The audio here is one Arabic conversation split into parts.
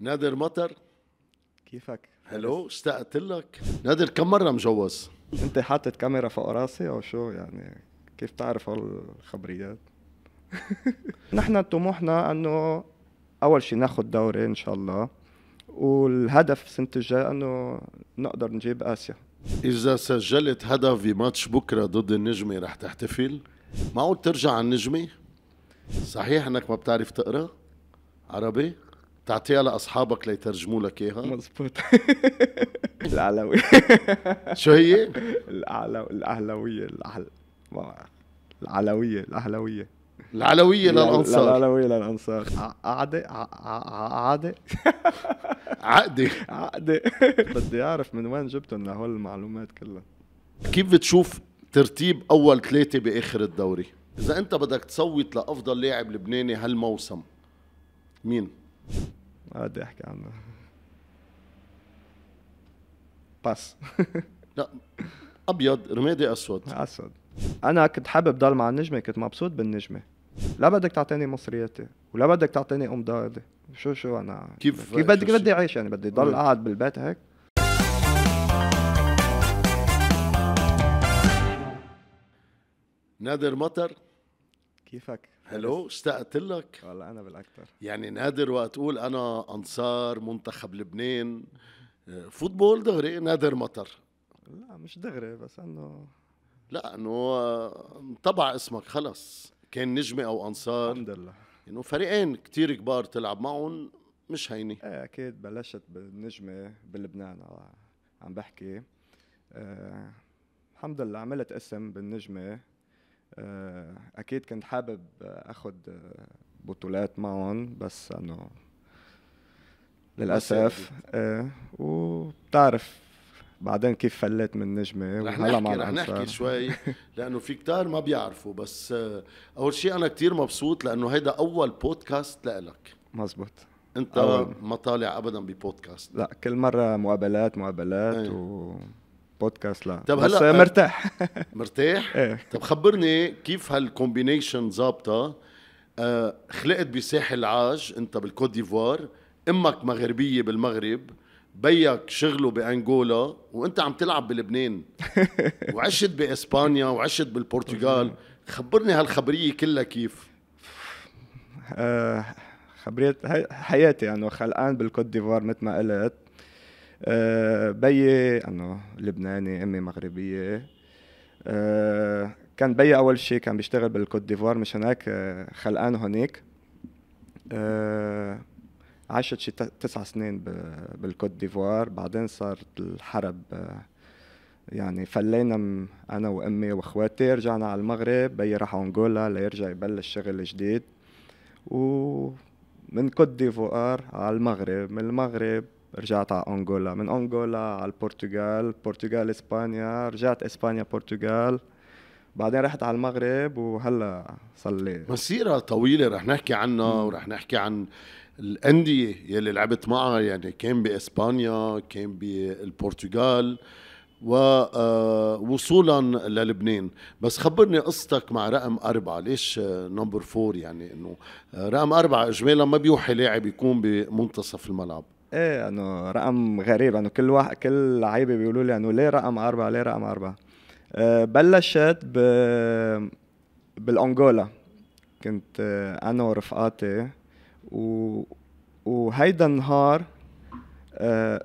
نادر مطر كيفك؟ هلو اشتقت لك نادر كم مرة مجوز؟ انت حاطط كاميرا فوق راسي او شو يعني كيف تعرف هالخبريات؟ نحن طموحنا انه اول شيء ناخذ دوري ان شاء الله والهدف السنه الجايه انه نقدر نجيب اسيا اذا سجلت هدف بماتش بكره ضد النجمه رح تحتفل معقول ترجع على النجمه صحيح انك ما بتعرف تقرا عربي تعطيها لاصحابك ليترجموا لك اياها مزبوط الاعلوي شو هي؟ الأعلو... الاهلويه العلويه الاهلويه العلوية للأنصار العلوية للأنصار عقدة عقدة عقدة عقدة بدي أعرف من وين جبتهم لهول المعلومات كلها كيف بتشوف ترتيب أول ثلاثة بآخر الدوري؟ إذا أنت بدك تصوت لأفضل لاعب لبناني هالموسم مين؟ بدي احكي عنها باس لا ابيض رمادي اسود اسود انا كنت حابب ضل مع النجمه كنت مبسوط بالنجمه لا بدك تعطيني مصرياتي ولا بدك تعطيني ام داري شو شو انا كيف كيف بدك بدي اعيش يعني بدي ضل قاعد بالبيت هيك نادر مطر كيفك هلو اشتقت لك والله انا بالاكثر يعني نادر وقت تقول انا انصار منتخب لبنان آه، فوتبول دغري نادر مطر لا مش دغري بس انه لا انه انطبع آه، اسمك خلص كان نجمه او انصار الحمد لله انه فريقين كتير كبار تلعب معهم مش هيني ايه اكيد بلشت بالنجمه بلبنان آه، عم بحكي أه الحمد لله عملت اسم بالنجمه آه، اكيد كنت حابب آه، اخذ آه، بطولات معهم بس انه للاسف آه وبتعرف بعدين كيف فلت من نجمه وهلا مع رح نحكي شوي لانه في كتار ما بيعرفوا بس اول شيء انا كتير مبسوط لانه هيدا اول بودكاست لإلك مزبوط انت أول. ما طالع ابدا ببودكاست لا كل مره مقابلات مقابلات أيه. و بودكاست لا طب هلا بس آه، مرتاح مرتاح؟ ايه طب خبرني كيف هالكومبينيشن ظابطه آه خلقت بساحل عاج انت بالكوت ديفوار امك مغربيه بالمغرب بيك شغله بانجولا وانت عم تلعب بلبنان وعشت باسبانيا وعشت بالبرتغال خبرني هالخبريه كلها كيف آه خبريه حياتي انه يعني خلقان بالكوت ديفوار مثل ما قلت آه، بيي انه لبناني امي مغربيه آه، كان بيي اول شيء كان بيشتغل بالكوت ديفوار مشان هيك آه، خلقان هونيك عاشت شي تسع سنين بالكوت ديفوار بعدين صارت الحرب يعني فلينا انا وامي واخواتي رجعنا على المغرب بيي راح انغولا ليرجع يبلش شغل جديد و من كوت ديفوار على المغرب من المغرب رجعت على أنغولا من أنغولا على البرتغال برتغال إسبانيا رجعت إسبانيا برتغال بعدين رحت على المغرب وهلا صار لي مسيره طويله رح نحكي عنها ورح نحكي عن الانديه يلي لعبت معها يعني كان باسبانيا كان بالبرتغال ووصولا آه، للبنان بس خبرني قصتك مع رقم أربعة ليش نمبر فور يعني انه آه، رقم أربعة اجمالا ما بيوحي لاعب يكون بمنتصف الملعب ايه انه رقم غريب انه كل واحد كل لعيبه بيقولوا لي انه ليه رقم اربعه ليه رقم اربعه إيه، بلشت ب بالانجولا كنت آه، انا ورفقاتي و وهيدا النهار آه،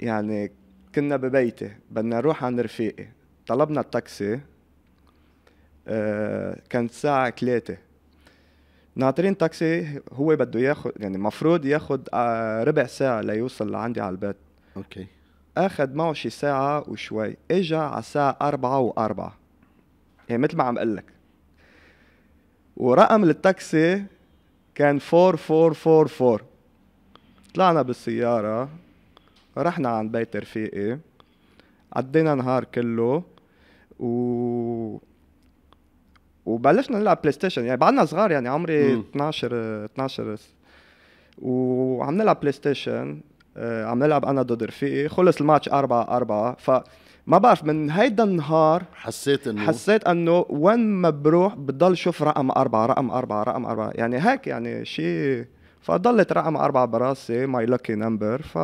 يعني كنا ببيتي بدنا نروح عند رفيقي طلبنا التاكسي آه، كانت الساعه 3 ناطرين تاكسي هو بده ياخذ يعني المفروض ياخذ آه، ربع ساعه ليوصل لعندي على البيت اوكي اخذ معه شي ساعه وشوي اجى على الساعه أربعة وأربعة يعني مثل ما عم قلك ورقم التاكسي كان 4444 طلعنا بالسيارة رحنا عند بيت رفيقي عدينا نهار كله و وبلشنا نلعب بلاي ستيشن يعني بعدنا صغار يعني عمري مم. 12 12 وعم نلعب بلاي آه، ستيشن عم نلعب انا ضد رفيقي خلص الماتش 4 4 ف ما بعرف من هيدا النهار حسيت انه حسيت انه وين ما بروح بضل شوف رقم أربعة رقم أربعة رقم أربعة يعني هيك يعني شيء فضلت رقم أربعة براسي ماي لوكي نمبر ف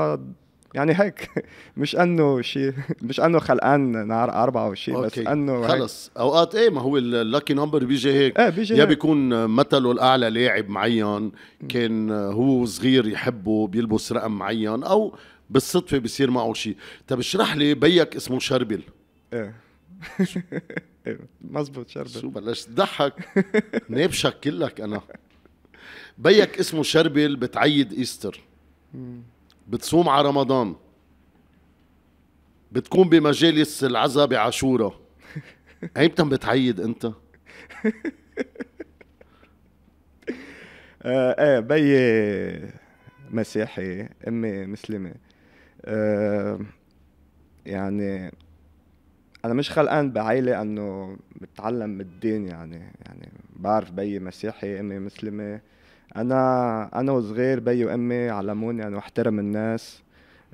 يعني هيك مش انه شيء مش انه خلقان نهار اربعه او شيء بس انه خلص اوقات ايه ما هو اللاكي نمبر بيجي هيك ايه بيجي يا بيكون مثله الاعلى لاعب معين كان هو صغير يحبه بيلبس رقم معين او بالصدفه بيصير معه شيء طب اشرح لي بيك اسمه شربل ايه, إيه، مزبوط شربل شو بلشت تضحك نابشك كلك انا بيك اسمه شربل بتعيد ايستر بتصوم على رمضان بتقوم بمجالس العزا بعاشورا ايمتى بتعيد انت؟ آه ايه بي مسيحي امي مسلمه آه يعني انا مش خلقان بعائله انه بتعلم الدين يعني يعني بعرف بي مسيحي امي مسلمه انا انا وصغير بي وامي علموني انه احترم الناس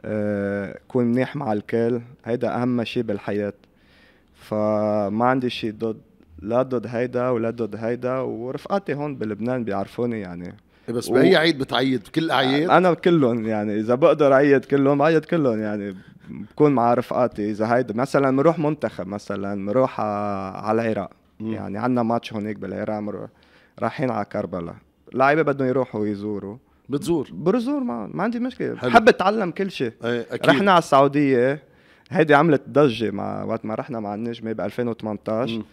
أه كون منيح مع الكل هيدا اهم شيء بالحياه فما عندي شيء ضد لا ضد هيدا ولا ضد هيدا ورفقاتي هون بلبنان بيعرفوني يعني إيه، بس و... باي عيد بتعيد كل اعياد آه، انا كلهم يعني اذا بقدر اعيد كلهم بعيد كلهم يعني بكون مع رفقاتي اذا هيدا مثلا بنروح منتخب مثلا بنروح آه، على العراق يعني عندنا ماتش هونيك بالعراق رايحين على كربلاء لعيبه بدهم يروحوا يزوروا بتزور بزور ما ما عندي مشكله بحب اتعلم كل شيء إيه، اكيد رحنا على السعوديه هيدي عملت ضجه مع وقت ما رحنا مع النجمه ب 2018 م.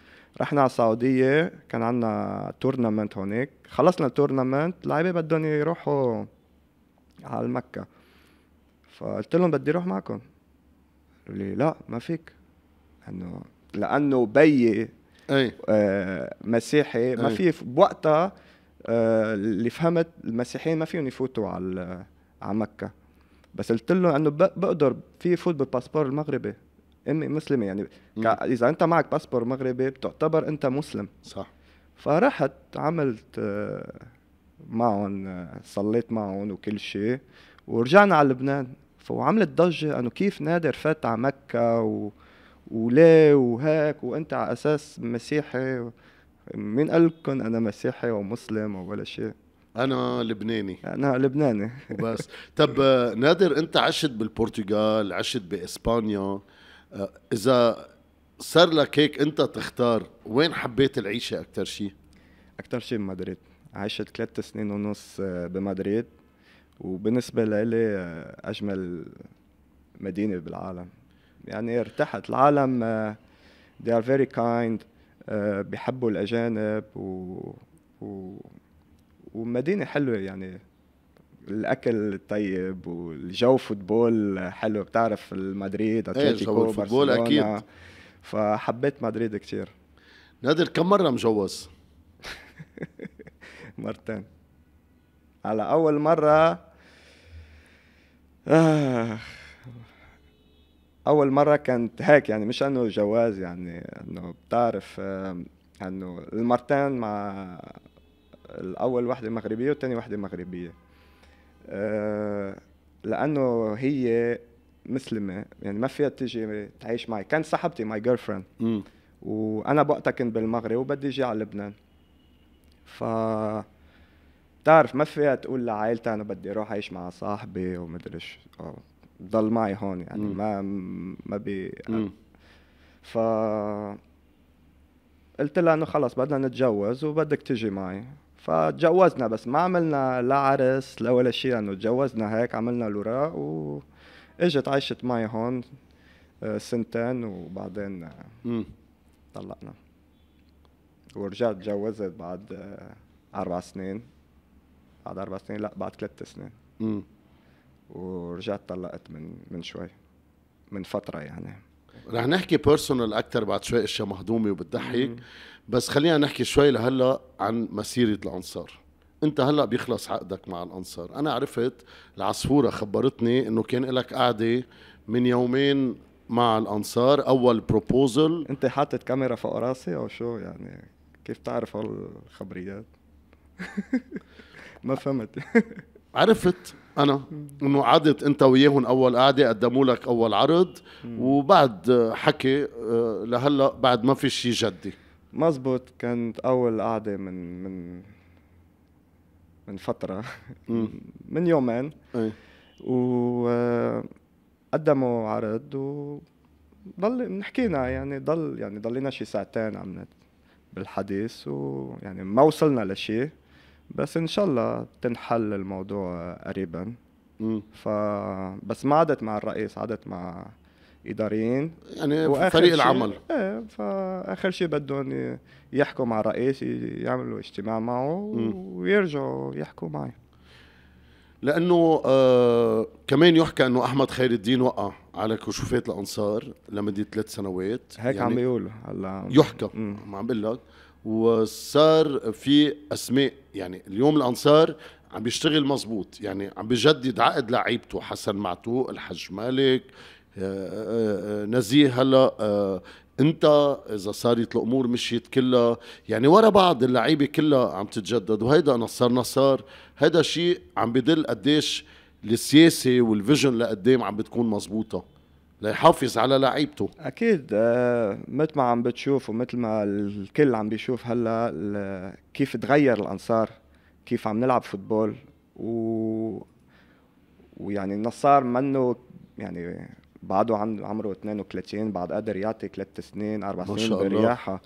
رحنا على السعوديه كان عندنا تورنمنت هونيك خلصنا التورنمنت لعيبه بدهم يروحوا على مكه فقلت لهم بدي اروح معكم قالوا لي لا ما فيك انه لانه بيي اي آه مسيحي ما إيه. في بوقتها آه، اللي فهمت المسيحيين ما فيهم يفوتوا على على مكه بس قلت له انه بقدر في فوت بالباسبور المغربي امي مسلمه يعني ك... اذا انت معك باسبور مغربي بتعتبر انت مسلم صح فرحت عملت آه، معهم آه، صليت معهم وكل شيء ورجعنا على لبنان فعملت ضجه انه كيف نادر فات على مكه و... وليه وهيك وانت على اساس مسيحي مين قال لكم انا مسيحي ومسلم ولا شيء انا لبناني انا لبناني بس طب آه، نادر انت عشت بالبرتغال عشت باسبانيا آه، اذا صار لك هيك انت تختار وين حبيت العيشه اكثر شيء اكثر شيء بمدريد عشت ثلاث سنين ونص آه، بمدريد وبالنسبه لي اجمل مدينه بالعالم يعني ارتحت العالم they are very kind آه، بحبوا الأجانب و... و... ومدينة حلوة يعني الاكل طيب والجو فوتبول حلو بتعرف المدريد إيه، اتلتيكو ايه فوتبول اكيد فحبيت مدريد كثير نادر كم مره مجوز مرتين على اول مره آه اول مره كانت هيك يعني مش انه جواز يعني انه بتعرف انه المرتين مع الاول وحده مغربيه والثاني وحده مغربيه آه، لانه هي مسلمه يعني ما فيها تيجي تعيش معي كانت صاحبتي ماي جيرل فريند وانا بوقتها كنت بالمغرب وبدي اجي على لبنان ف بتعرف ما فيها تقول لعائلتها انا بدي اروح اعيش مع صاحبي ومدري شو ضل معي هون يعني م. ما ما بي ف قلت لها انه خلص بدنا نتجوز وبدك تجي معي فتجوزنا بس ما عملنا لا عرس لا ولا شيء لانه تجوزنا هيك عملنا الاوراق واجت عايشت معي هون آه، سنتين وبعدين آه، مم. طلقنا ورجعت تجوزت بعد آه، اربع سنين بعد اربع سنين لا بعد ثلاث سنين امم ورجعت طلقت من من شوي من فتره يعني رح نحكي بيرسونال اكثر بعد شوي اشياء مهضومه وبتضحك بس خلينا نحكي شوي لهلا عن مسيره الانصار انت هلا بيخلص عقدك مع الانصار انا عرفت العصفوره خبرتني انه كان لك قعده من يومين مع الانصار اول بروبوزل انت حاطط كاميرا فوق راسي او شو يعني كيف تعرف هالخبريات ما فهمت عرفت انا انه قعدت انت وياهم اول قعده قدموا لك اول عرض وبعد حكي آه، لهلا بعد ما في شيء جدي مزبوط كانت اول قعده من من من فتره من يومين ايه. و آه، قدموا عرض و ضل يعني ضل يعني ضلينا شي ساعتين عم بالحديث ويعني ما وصلنا لشيء بس ان شاء الله تنحل الموضوع قريبا ف بس ما عدت مع الرئيس عدت مع اداريين يعني فريق العمل ايه فاخر شيء بدهم يحكوا مع الرئيس يعملوا اجتماع معه ويرجعوا يحكوا معي لانه آه كمان يحكى انه احمد خير الدين وقع على كشوفات الانصار لمده ثلاث سنوات هيك يعني عم بيقولوا هلا يحكى عم بقول لك وصار في اسماء يعني اليوم الانصار عم بيشتغل مزبوط يعني عم بجدد عقد لعيبته حسن معتوق الحج مالك آه، آه، آه، نزيه هلا انت اذا صارت الامور مشيت كلها يعني ورا بعض اللعيبه كلها عم تتجدد وهيدا نصر نصار هذا شيء عم بدل قديش السياسه والفيجن لقدام عم بتكون مزبوطه ليحافظ على لعيبته اكيد آه مثل ما عم بتشوف ومثل ما الكل عم بيشوف هلا كيف تغير الانصار كيف عم نلعب فوتبول و ويعني النصار منه يعني بعده عمره 32 بعد قادر يعطي ثلاث سنين اربع سنين برياحه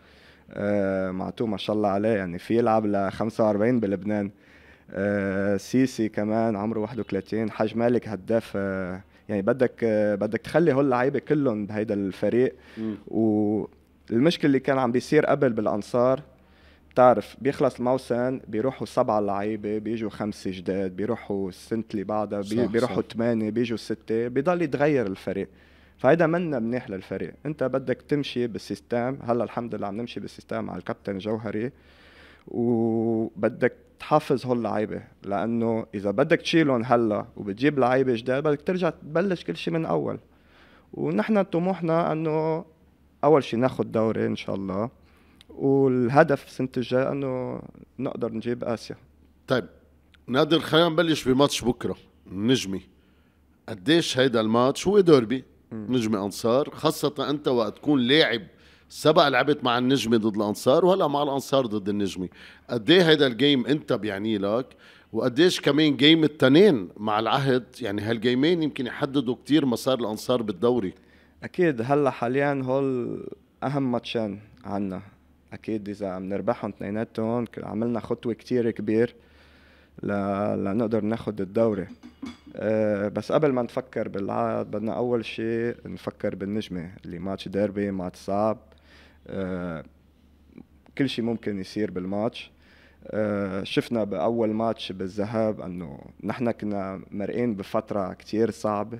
آه معتوه ما شاء الله عليه يعني في يلعب ل 45 بلبنان آه سيسي كمان عمره 31 حاج مالك هداف آه يعني بدك بدك تخلي هول اللعيبه كلهم بهيدا الفريق والمشكله اللي كان عم بيصير قبل بالانصار بتعرف بيخلص الموسم بيروحوا سبعة لعيبة بيجوا خمسة جداد بيروحوا السنة اللي بعدها بي بيروحوا ثمانية بيجوا ستة بضل يتغير الفريق فهيدا منا منيح للفريق انت بدك تمشي بالسيستم هلا الحمد لله عم نمشي بالسيستم على الكابتن جوهري وبدك تحافظ هول اللعيبه لانه اذا بدك تشيلهم هلا وبتجيب لعيبه جداد بدك ترجع تبلش كل شيء من اول ونحن طموحنا انه اول شيء ناخذ دوري ان شاء الله والهدف السنه الجايه انه نقدر نجيب اسيا طيب نادر خلينا نبلش بماتش بكره نجمي قديش هيدا الماتش هو ديربي نجمي انصار خاصه انت وقت تكون لاعب سبق لعبت مع النجمه ضد الانصار وهلا مع الانصار ضد النجمه قد ايه هيدا الجيم انت بيعني لك وقديش كمان جيم التنين مع العهد يعني هالجيمين يمكن يحددوا كتير مسار الانصار بالدوري اكيد هلا حاليا هول اهم ماتشين عنا اكيد اذا عم نربحهم اثنيناتهم عملنا خطوه كتير كبير ل... لنقدر ناخد الدوري أه بس قبل ما نفكر بالعاد بدنا اول شيء نفكر بالنجمه اللي ماتش ديربي ماتش صعب آه، كل شيء ممكن يصير بالماتش آه، شفنا باول ماتش بالذهاب انه نحن كنا مرقين بفتره كثير صعبه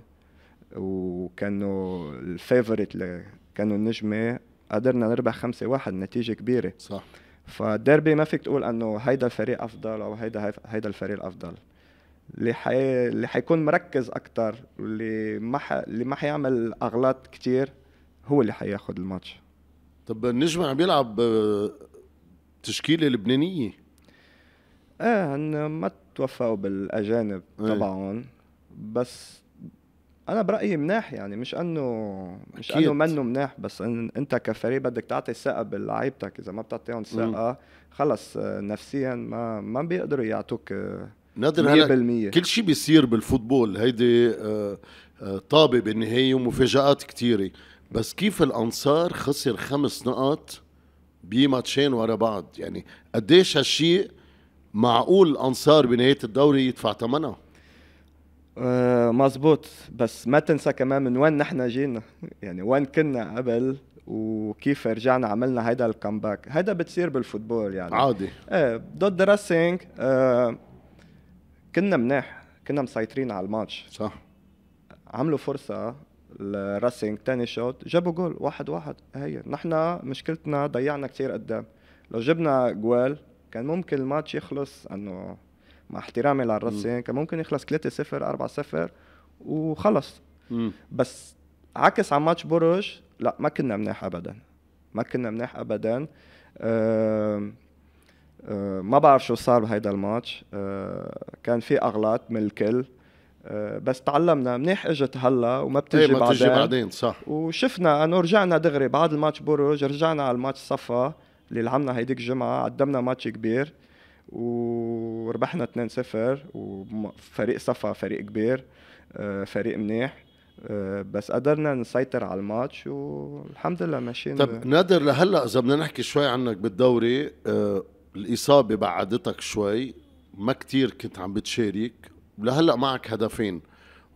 وكانوا الفيفوريت اللي كانوا النجمه قدرنا نربح خمسة واحد نتيجه كبيره صح فالديربي ما فيك تقول انه هيدا الفريق افضل او هيدا هيدا الفريق الافضل اللي حي... اللي حيكون مركز اكثر واللي ما ح... اللي ما حيعمل اغلاط كثير هو اللي حياخذ الماتش طب النجم عم بيلعب آه، تشكيله لبنانيه ايه هن ما توفقوا بالاجانب تبعهم إيه. بس انا برايي مناح يعني مش انه مش انه منه مناح بس إن انت كفريق بدك تعطي ثقه بلعيبتك اذا ما بتعطيهم إيه. ثقه خلص آه، نفسيا ما ما بيقدروا يعطوك آه، نادر هلا كل شيء بيصير بالفوتبول هيدي طابه بالنهايه ومفاجات كثيره بس كيف الانصار خسر خمس نقط بماتشين ورا بعض يعني قديش هالشيء معقول الانصار بنهايه الدوري يدفع ثمنها آه مزبوط بس ما تنسى كمان من وين نحن جينا يعني وين كنا قبل وكيف رجعنا عملنا هيدا الكمباك هيدا بتصير بالفوتبول يعني عادي ايه ضد راسينج آه كنا مناح كنا مسيطرين على الماتش صح عملوا فرصة الراسينج تاني شوت جابوا جول واحد واحد هي نحن مشكلتنا ضيعنا كثير قدام لو جبنا جوال كان ممكن الماتش يخلص انه مع احترامي للراسينج كان ممكن يخلص 3-0 4-0 وخلص مم. بس عكس عن ماتش برج لا ما كنا منيح ابدا ما كنا منيح ابدا أه أه ما بعرف شو صار بهيدا الماتش أه كان في اغلاط من الكل آه، بس تعلمنا منيح اجت هلا وما إيه، بتجي بعدين ما بتجي بعدين صح وشفنا انه رجعنا دغري بعد الماتش بروج رجعنا على الماتش صفا اللي لعبنا هيديك الجمعه قدمنا ماتش كبير وربحنا 2-0 وفريق صفا فريق كبير آه، فريق منيح آه، بس قدرنا نسيطر على الماتش والحمد لله ماشيين طب نادر لهلا اذا بدنا نحكي شوي عنك بالدوري الاصابه بعدتك شوي ما كتير كنت عم بتشارك لهلا معك هدفين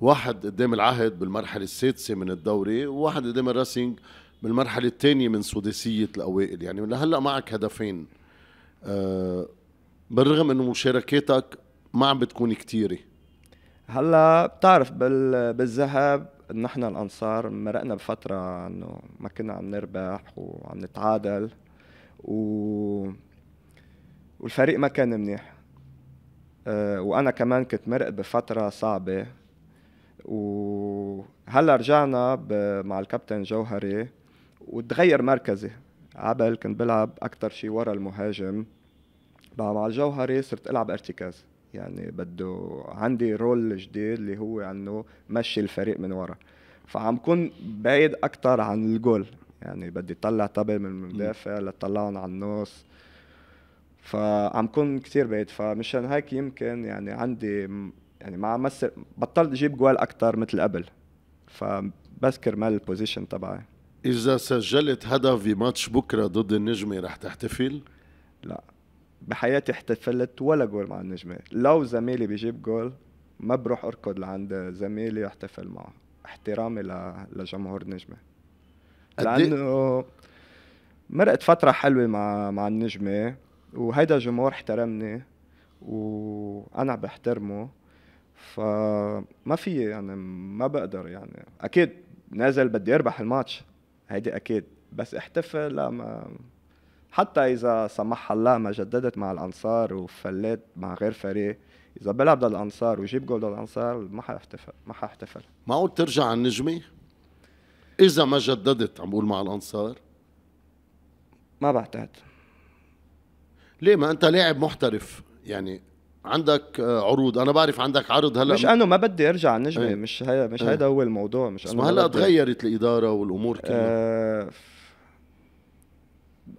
واحد قدام العهد بالمرحله السادسه من الدوري وواحد قدام الراسينج بالمرحله الثانيه من سداسيه الاوائل يعني لهلا معك هدفين أه بالرغم انه مشاركاتك ما عم بتكون كثيره هلا بتعرف بال... بالذهاب نحن الانصار مرقنا بفتره انه ما كنا عم نربح وعم نتعادل و والفريق ما كان منيح آه، وانا كمان كنت مرق بفتره صعبه وهلا رجعنا مع الكابتن جوهري وتغير مركزي قبل كنت بلعب اكثر شيء ورا المهاجم بقى مع الجوهري صرت العب ارتكاز يعني بده عندي رول جديد اللي هو انه مشي الفريق من ورا فعم كون بعيد اكثر عن الجول يعني بدي اطلع طبل من المدافع لطلعهم على النص فعم كون كثير بعيد فمشان هيك يمكن يعني عندي يعني ما عم مثل بطلت اجيب جوال اكثر مثل قبل فبس كرمال البوزيشن تبعي اذا سجلت هدف بماتش بكره ضد النجمه رح تحتفل؟ لا بحياتي احتفلت ولا جول مع النجمه لو زميلي بيجيب جول ما بروح اركض لعند زميلي واحتفل معه احترامي ل... لجمهور النجمه إيه؟ لانه مرقت فتره حلوه مع مع النجمه وهيدا الجمهور احترمني وانا بحترمه فما في يعني ما بقدر يعني اكيد نازل بدي اربح الماتش هيدي اكيد بس احتفل لا ما حتى اذا سمح الله ما جددت مع الانصار وفليت مع غير فريق اذا بلعب للانصار وجيب جول للانصار ما حاحتفل ما حاحتفل معقول ترجع على النجمه اذا ما جددت عم بقول مع الانصار ما بعتقد ليه ما انت لاعب محترف يعني عندك آه، عروض انا بعرف عندك عرض هلا مش انا ما بدي ارجع على النجمه ايه؟ مش هي مش هذا ايه؟ هو الموضوع مش انا هلا تغيرت الاداره والامور كلها اه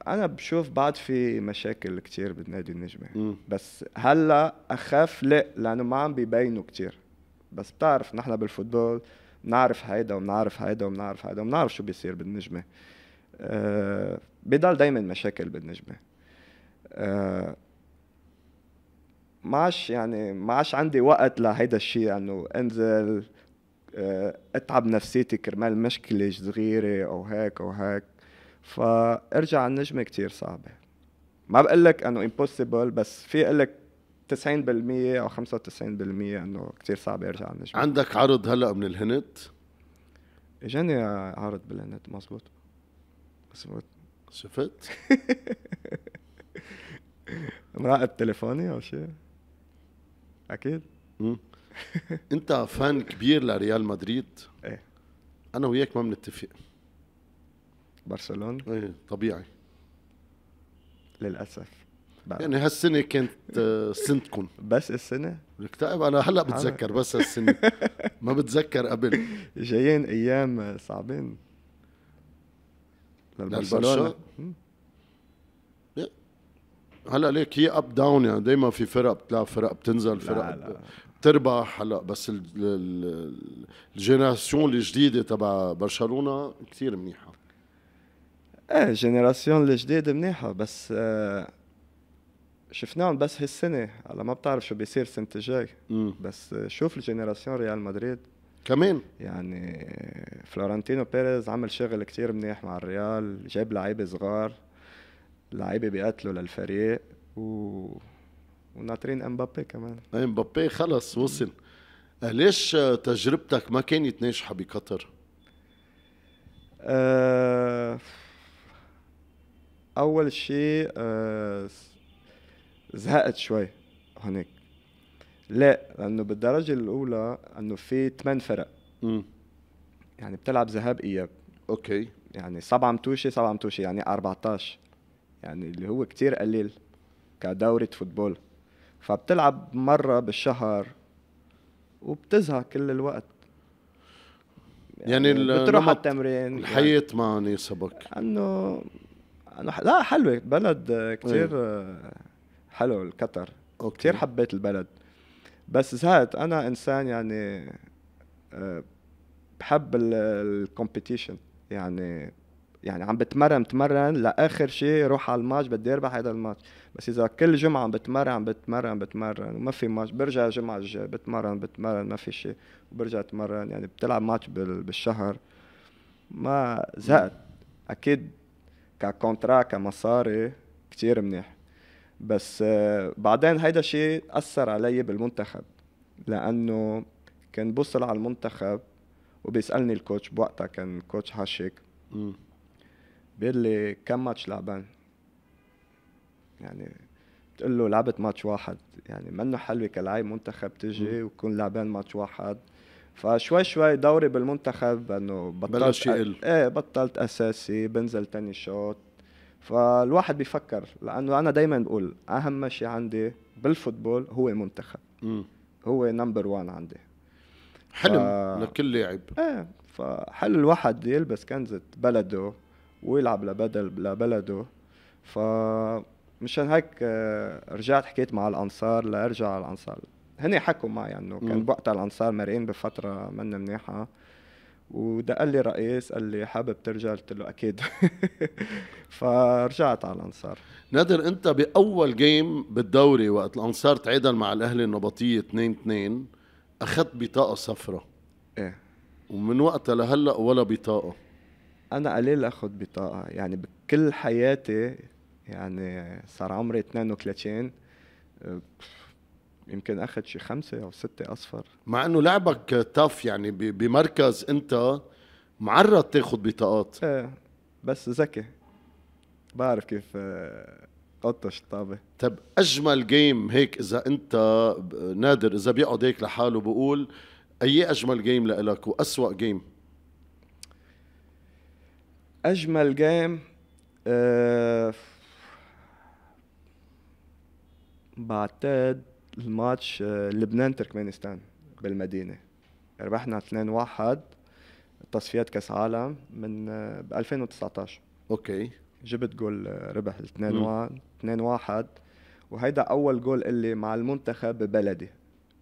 انا بشوف بعد في مشاكل كتير بالنادي النجمه م. بس هلا اخاف لا لانه ما عم بيبينوا كتير بس بتعرف نحن بالفوتبول نعرف هيدا ونعرف هيدا ونعرف هيدا ونعرف شو بيصير بالنجمه أه بضل دائما مشاكل بالنجمه آه، ما عادش يعني ما عادش عندي وقت لهيدا الشيء انه يعني انزل آه، اتعب نفسيتي كرمال مشكله صغيره او هيك او هيك فارجع على النجمه كثير صعبه ما بقول لك انه امبوسيبل بس في اقول لك 90% او 95% انه كثير صعب ارجع على النجمه عندك عرض هلا من الهند؟ اجاني عرض بالهند مزبوط مزبوط شفت؟ مراقب تليفوني او شيء اكيد انت فان كبير لريال مدريد ايه انا وياك ما بنتفق برشلونه ايه طبيعي للاسف بقى. يعني هالسنة كانت آه، سنتكم بس السنة؟ اكتئب انا هلا بتذكر بس هالسنة ما بتذكر قبل جايين ايام صعبين للبرشلونة هلا ليك هي اب داون يعني دائما في فرق بتلعب فرق بتنزل فرق لا لا. بتربح هلا بس الجينيراسيون الجديده تبع برشلونه كثير منيحه ايه الجينيراسيون الجديده منيحه بس آه، شفناهم بس هالسنه هلا ما بتعرف شو بيصير السنه الجاي بس آه، شوف الجينيراسيون ريال مدريد كمان يعني آه، فلورنتينو بيريز عمل شغل كتير منيح مع الريال جاب لعيبه صغار لعيبه بيقتلوا للفريق و وناطرين امبابي كمان امبابي خلص وصل آه، ليش تجربتك ما كانت ناجحه بقطر؟ آه، اول شيء آه، زهقت شوي هناك لا لانه بالدرجه الاولى انه في ثمان فرق م. يعني بتلعب ذهاب اياب اوكي يعني سبعه متوشه سبعه متوشه يعني 14 يعني اللي هو كتير قليل كدورة فوتبول فبتلعب مرة بالشهر وبتزهق كل الوقت يعني, يعني بتروح على التمرين الحياة يعني ما ناسبك انه انه لا حلوة بلد كتير ايه. حلو القطر كتير حبيت البلد بس زهقت انا انسان يعني آه، بحب الكومبيتيشن يعني يعني عم بتمرن بتمرن لاخر شيء روح على الماتش بدي اربح هذا الماتش بس اذا كل جمعه عم بتمرن عم بتمرن بتمرن وما في ماتش برجع جمعه الجاي بتمرن بتمرن ما في شيء وبرجع اتمرن يعني بتلعب ماتش بالشهر ما زهقت اكيد ككونترا كمصاري كثير منيح بس آه، بعدين هيدا الشيء اثر علي بالمنتخب لانه كان بوصل على المنتخب وبيسالني الكوتش بوقتها كان كوتش هاشيك بيقول لي كم ماتش لعبان يعني بتقول له لعبت ماتش واحد يعني منه حلوه كلاعب منتخب تجي وتكون لعبان ماتش واحد فشوي شوي دوري بالمنتخب انه بطلت بلش يقل ايه بطلت اساسي بنزل تاني شوط فالواحد بيفكر لانه انا دائما بقول اهم شيء عندي بالفوتبول هو منتخب م. هو نمبر وان عندي حلم ف... لكل لاعب ايه فحلو الواحد يلبس كنزة بلده ويلعب لبدل لبلده ف مشان هيك آه، رجعت حكيت مع الانصار لارجع على الانصار هن حكوا معي انه يعني كان بوقتها الانصار مرقين بفتره منا منيحه ودق لي رئيس قال لي حابب ترجع قلت له اكيد فرجعت على الانصار نادر انت باول جيم بالدوري وقت الانصار تعادل مع الاهلي النبطيه 2 2 اخذت بطاقه صفراء ايه ومن وقتها لهلا ولا بطاقه انا قليل اخذ بطاقه يعني بكل حياتي يعني صار عمري 32 آه، يمكن اخذ شي خمسه او سته اصفر مع انه لعبك تف يعني بمركز انت معرض تاخذ بطاقات ايه بس ذكي بعرف كيف آه، قطش الطابه طب اجمل جيم هيك اذا انت آه، نادر اذا بيقعد هيك لحاله بقول اي اجمل جيم لإلك واسوأ جيم اجمل جيم آه، بعتاد بعتقد الماتش آه، لبنان تركمانستان بالمدينه ربحنا 2-1 تصفيات كاس عالم من آه، ب 2019 اوكي جبت جول ربح 2-1 2-1 وهيدا اول جول اللي مع المنتخب ببلدي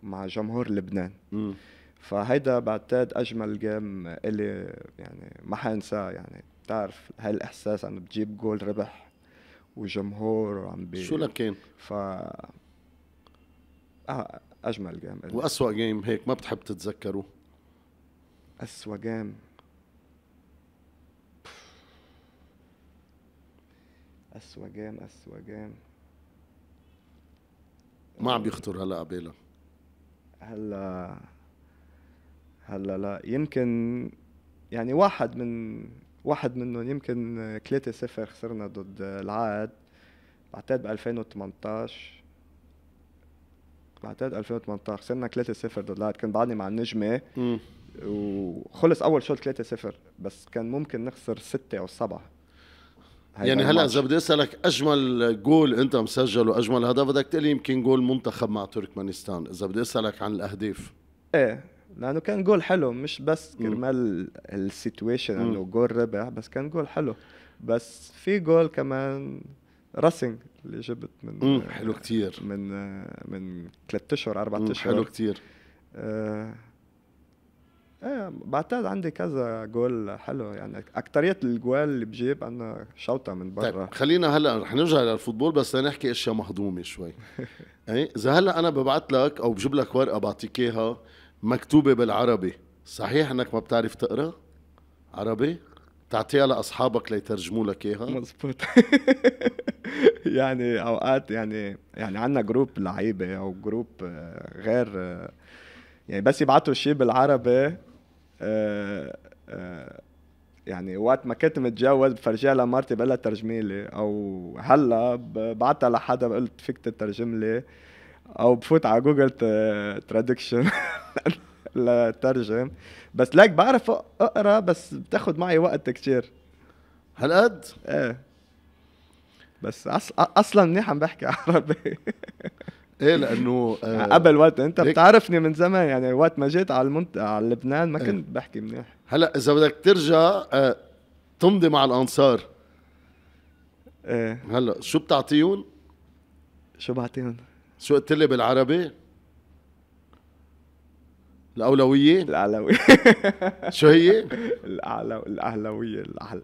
مع جمهور لبنان م. فهيدا بعتقد اجمل جيم اللي يعني ما حانساه يعني بتعرف هالاحساس عم بتجيب جول ربح وجمهور وعم بي شو لكان ف آه اجمل جيم واسوء جيم هيك ما بتحب تتذكره اسوء جيم اسوء جيم اسوء جيم ما عم بيخطر هلا قبالك هلا هلا لا يمكن يعني واحد من واحد منهم يمكن 3-0 خسرنا ضد العاد بعتقد ب 2018 بعتقد 2018 خسرنا 3-0 ضد العاد كان بعدني مع النجمه وخلص اول شوط 3-0 بس كان ممكن نخسر 6 او 7 يعني هلا اذا بدي اسالك اجمل جول انت مسجل واجمل هدف بدك تقول يمكن جول منتخب مع تركمانستان اذا بدي اسالك عن الاهداف ايه لانه كان جول حلو مش بس كرمال السيتويشن انه جول ربح بس كان جول حلو بس في جول كمان راسنج اللي جبت من مم. حلو كتير من من ثلاث اشهر اربع اشهر حلو كتير آه ايه بعتقد عندي كذا جول حلو يعني اكترية الجوال اللي بجيب انا شوطة من طيب، برا طيب خلينا هلا رح نرجع للفوتبول بس نحكي اشياء مهضومة شوي ايه اذا هلا انا ببعت لك او بجيب لك ورقة بعطيك اياها مكتوبة بالعربي صحيح انك ما بتعرف تقرا عربي تعطيها لاصحابك ليترجموا لك اياها مزبوط يعني اوقات يعني يعني عندنا جروب لعيبه او جروب آه، غير آه، يعني بس يبعتوا شيء بالعربي آه، يعني وقت ما كنت متجوز بفرجيها لمرتي بقول لها ترجمي لي او هلا ببعتها لحدا قلت فيك تترجم لي او بفوت على جوجل ترادكشن لترجم بس لك بعرف اقرا بس بتاخد معي وقت كتير هالقد؟ ايه بس اصلا منيح عم بحكي عربي ايه لانه آه يعني قبل وقت انت بتعرفني من زمان يعني وقت ما جيت على المنت... على لبنان ما إيه. كنت إيه. بحكي منيح هلا اذا بدك ترجع آه تمضي مع الانصار ايه هلا شو بتعطيهم؟ شو بعطيهم؟ شو قلت لي بالعربي؟ الأولوية؟ الأعلوية شو هي؟ الأعلو الأهلوية الأهل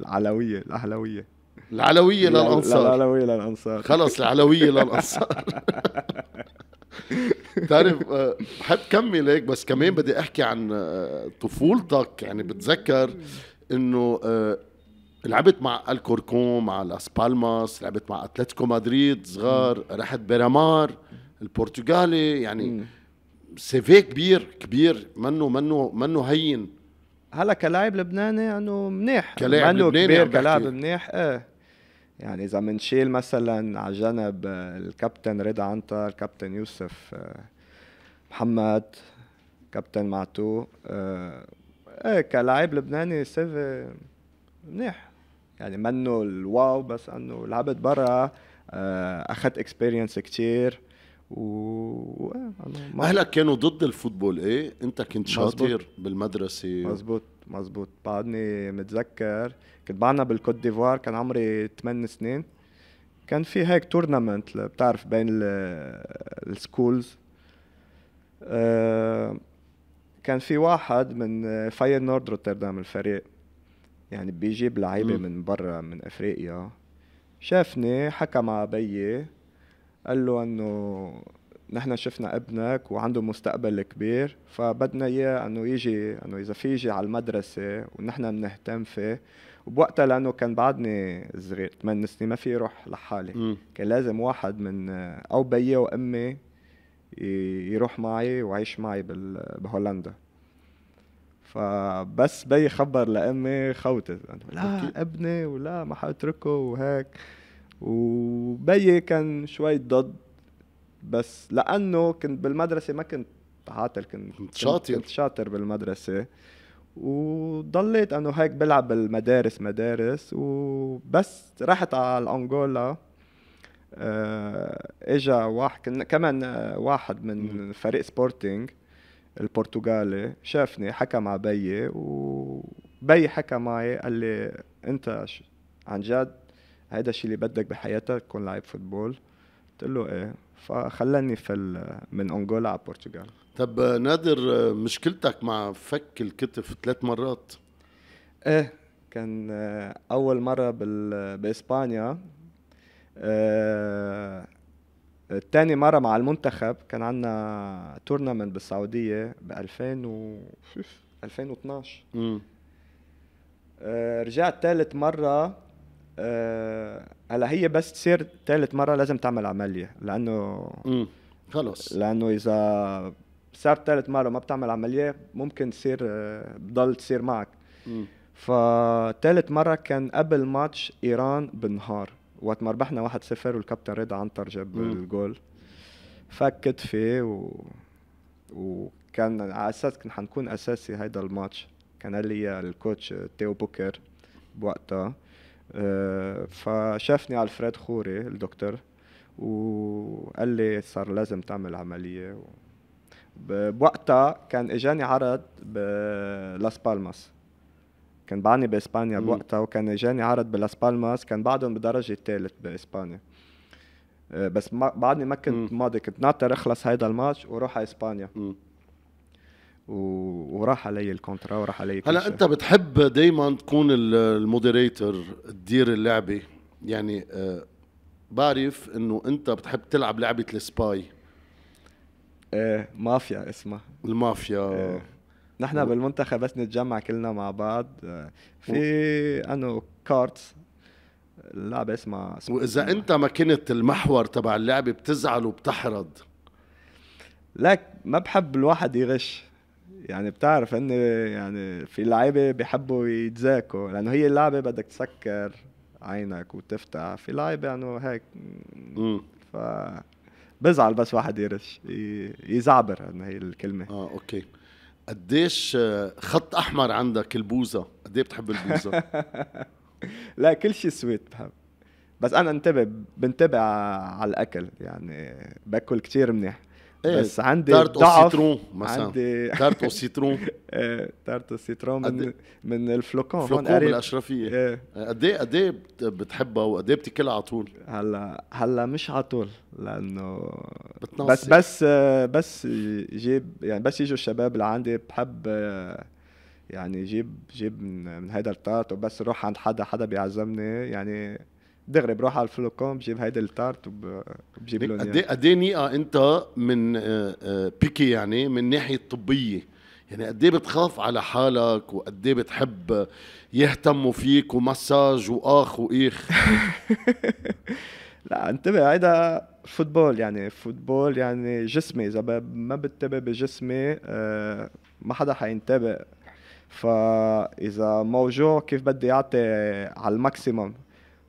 العلوية الأهلوية العلوية للأنصار العلوية للأنصار خلص العلوية للأنصار بتعرف بحب آه، كمل هيك بس كمان بدي احكي عن آه، طفولتك يعني بتذكر انه آه، لعبت مع الكوركون مع لاس بالماس لعبت مع اتلتيكو مدريد صغار رحت بيرامار البرتغالي يعني سيفي كبير كبير منه منه منه هين هلا كلاعب لبناني انه منيح كلاعب لبناني كبير كلاعب منيح ايه يعني اذا بنشيل مثلا على جنب آه، الكابتن رضا عنتر الكابتن يوسف آه، محمد كابتن معتو آه، ايه كلاعب لبناني سيفي منيح يعني منه الواو بس انه لعبت برا آه، اخذت اكسبيرينس كتير و اهلك كانوا ضد الفوتبول ايه انت كنت شاطر بالمدرسه مزبوط مزبوط بعدني متذكر كنت بعدنا بالكوت ديفوار كان عمري 8 سنين كان في هيك تورنمنت بتعرف بين السكولز آه، كان في واحد من فاير نورد روتردام الفريق يعني بيجيب لعيبه من برا من افريقيا شافني حكى مع بيي قال له انه نحن شفنا ابنك وعنده مستقبل كبير فبدنا اياه انه يجي انه اذا في يجي على المدرسه ونحن بنهتم فيه وبوقتها لانه كان بعدني صغير 8 سنين ما في يروح لحالي مم. كان لازم واحد من او بيي وامي يروح معي وعيش معي بهولندا فبس بي خبر لامي خوتت لا ابني ولا ما حاتركه وهيك وبي كان شوي ضد بس لانه كنت بالمدرسه ما كنت عاطل كنت, شاطر كنت شاطر بالمدرسه وضليت انه هيك بلعب بالمدارس مدارس وبس رحت على الانغولا آه، اجا واحد كمان آه، واحد من فريق سبورتينج البرتغالي شافني حكى مع بيي وبي حكى معي قال لي انت عن جد هيدا الشيء اللي بدك بحياتك تكون لاعب فوتبول قلت له ايه فخلاني فل من انغولا على البرتغال طب نادر مشكلتك مع فك الكتف ثلاث مرات ايه كان آه، اول مره بال... باسبانيا أه تاني مرة مع المنتخب كان عندنا تورنمنت بالسعودية ب 2000 و 2012 آه رجعت ثالث مرة آه هلا هي بس تصير ثالث مرة لازم تعمل عملية لأنه خلص لأنه إذا صار ثالث مرة وما بتعمل عملية ممكن تصير آه بضل تصير معك امم فتالت مرة كان قبل ماتش إيران بالنهار وقت ما ربحنا 1-0 والكابتن رضا عنتر جاب الجول فك كتفي و... وكان على اساس كنا حنكون اساسي هيدا الماتش كان قال لي الكوتش تيو بوكر بوقتها آه، فشافني على الفريد خوري الدكتور وقال لي صار لازم تعمل عمليه و... بوقتها كان اجاني عرض بلاس بالماس كان بعني باسبانيا بوقتها وكان اجاني عرض بلاس بالماس كان بعدهم بالدرجه الثالث باسبانيا آه، بس ما بعدني ما كنت ماضي كنت ناطر اخلص هيدا الماتش وروح على اسبانيا و... وراح علي الكونترا وراح علي هلا انت بتحب دائما تكون المودريتر تدير اللعبه يعني آه بعرف انه انت بتحب تلعب لعبه السباي ايه مافيا اسمها المافيا آه. نحن بالمنتخب بس نتجمع كلنا مع بعض آه، في انه كارتس اللعبه اسمها واذا انت ما كنت المحور تبع اللعبه بتزعل وبتحرض لك ما بحب الواحد يغش يعني بتعرف اني يعني في لعيبه بحبوا يتذاكوا لانه هي اللعبه بدك تسكر عينك وتفتح في لعيبه انه يعني هيك م. ف بزعل بس واحد يرش يزعبر انه هي الكلمه اه اوكي قديش آه، خط احمر عندك البوزه قد ايه بتحب البوزه لا كل شيء سويت بحب بس انا انتبه بنتبه على الاكل يعني باكل كتير منيح إيه، بس عندي تارت او سيترون مثلا عندي تارت او سيترون ايه تارت او سيترون من إيه؟ من الفلوكون فلوكون من الاشرفيه ايه قد ايه قد ايه بتحبها وقد ايه بتاكلها على طول؟ هلا هلا مش على طول لانه بس بس بس جيب يعني بس يجوا الشباب اللي عندي بحب يعني جيب جيب من, من هيدا التارت وبس روح عند حدا حدا بيعزمني يعني دغري بروح على الفلوكون بجيب هيدا التارت وبجيب لهم قد قد ايه, إيه انت من بيكي آه، آه، يعني من ناحيه الطبيه يعني قد إيه بتخاف على حالك وقد إيه بتحب يهتموا فيك ومساج واخ واخ لا انتبه هيدا فوتبول يعني فوتبول يعني جسمي اذا ما بنتبه بجسمي آه، ما حدا حينتبه فاذا موجوع كيف بدي اعطي على الماكسيمم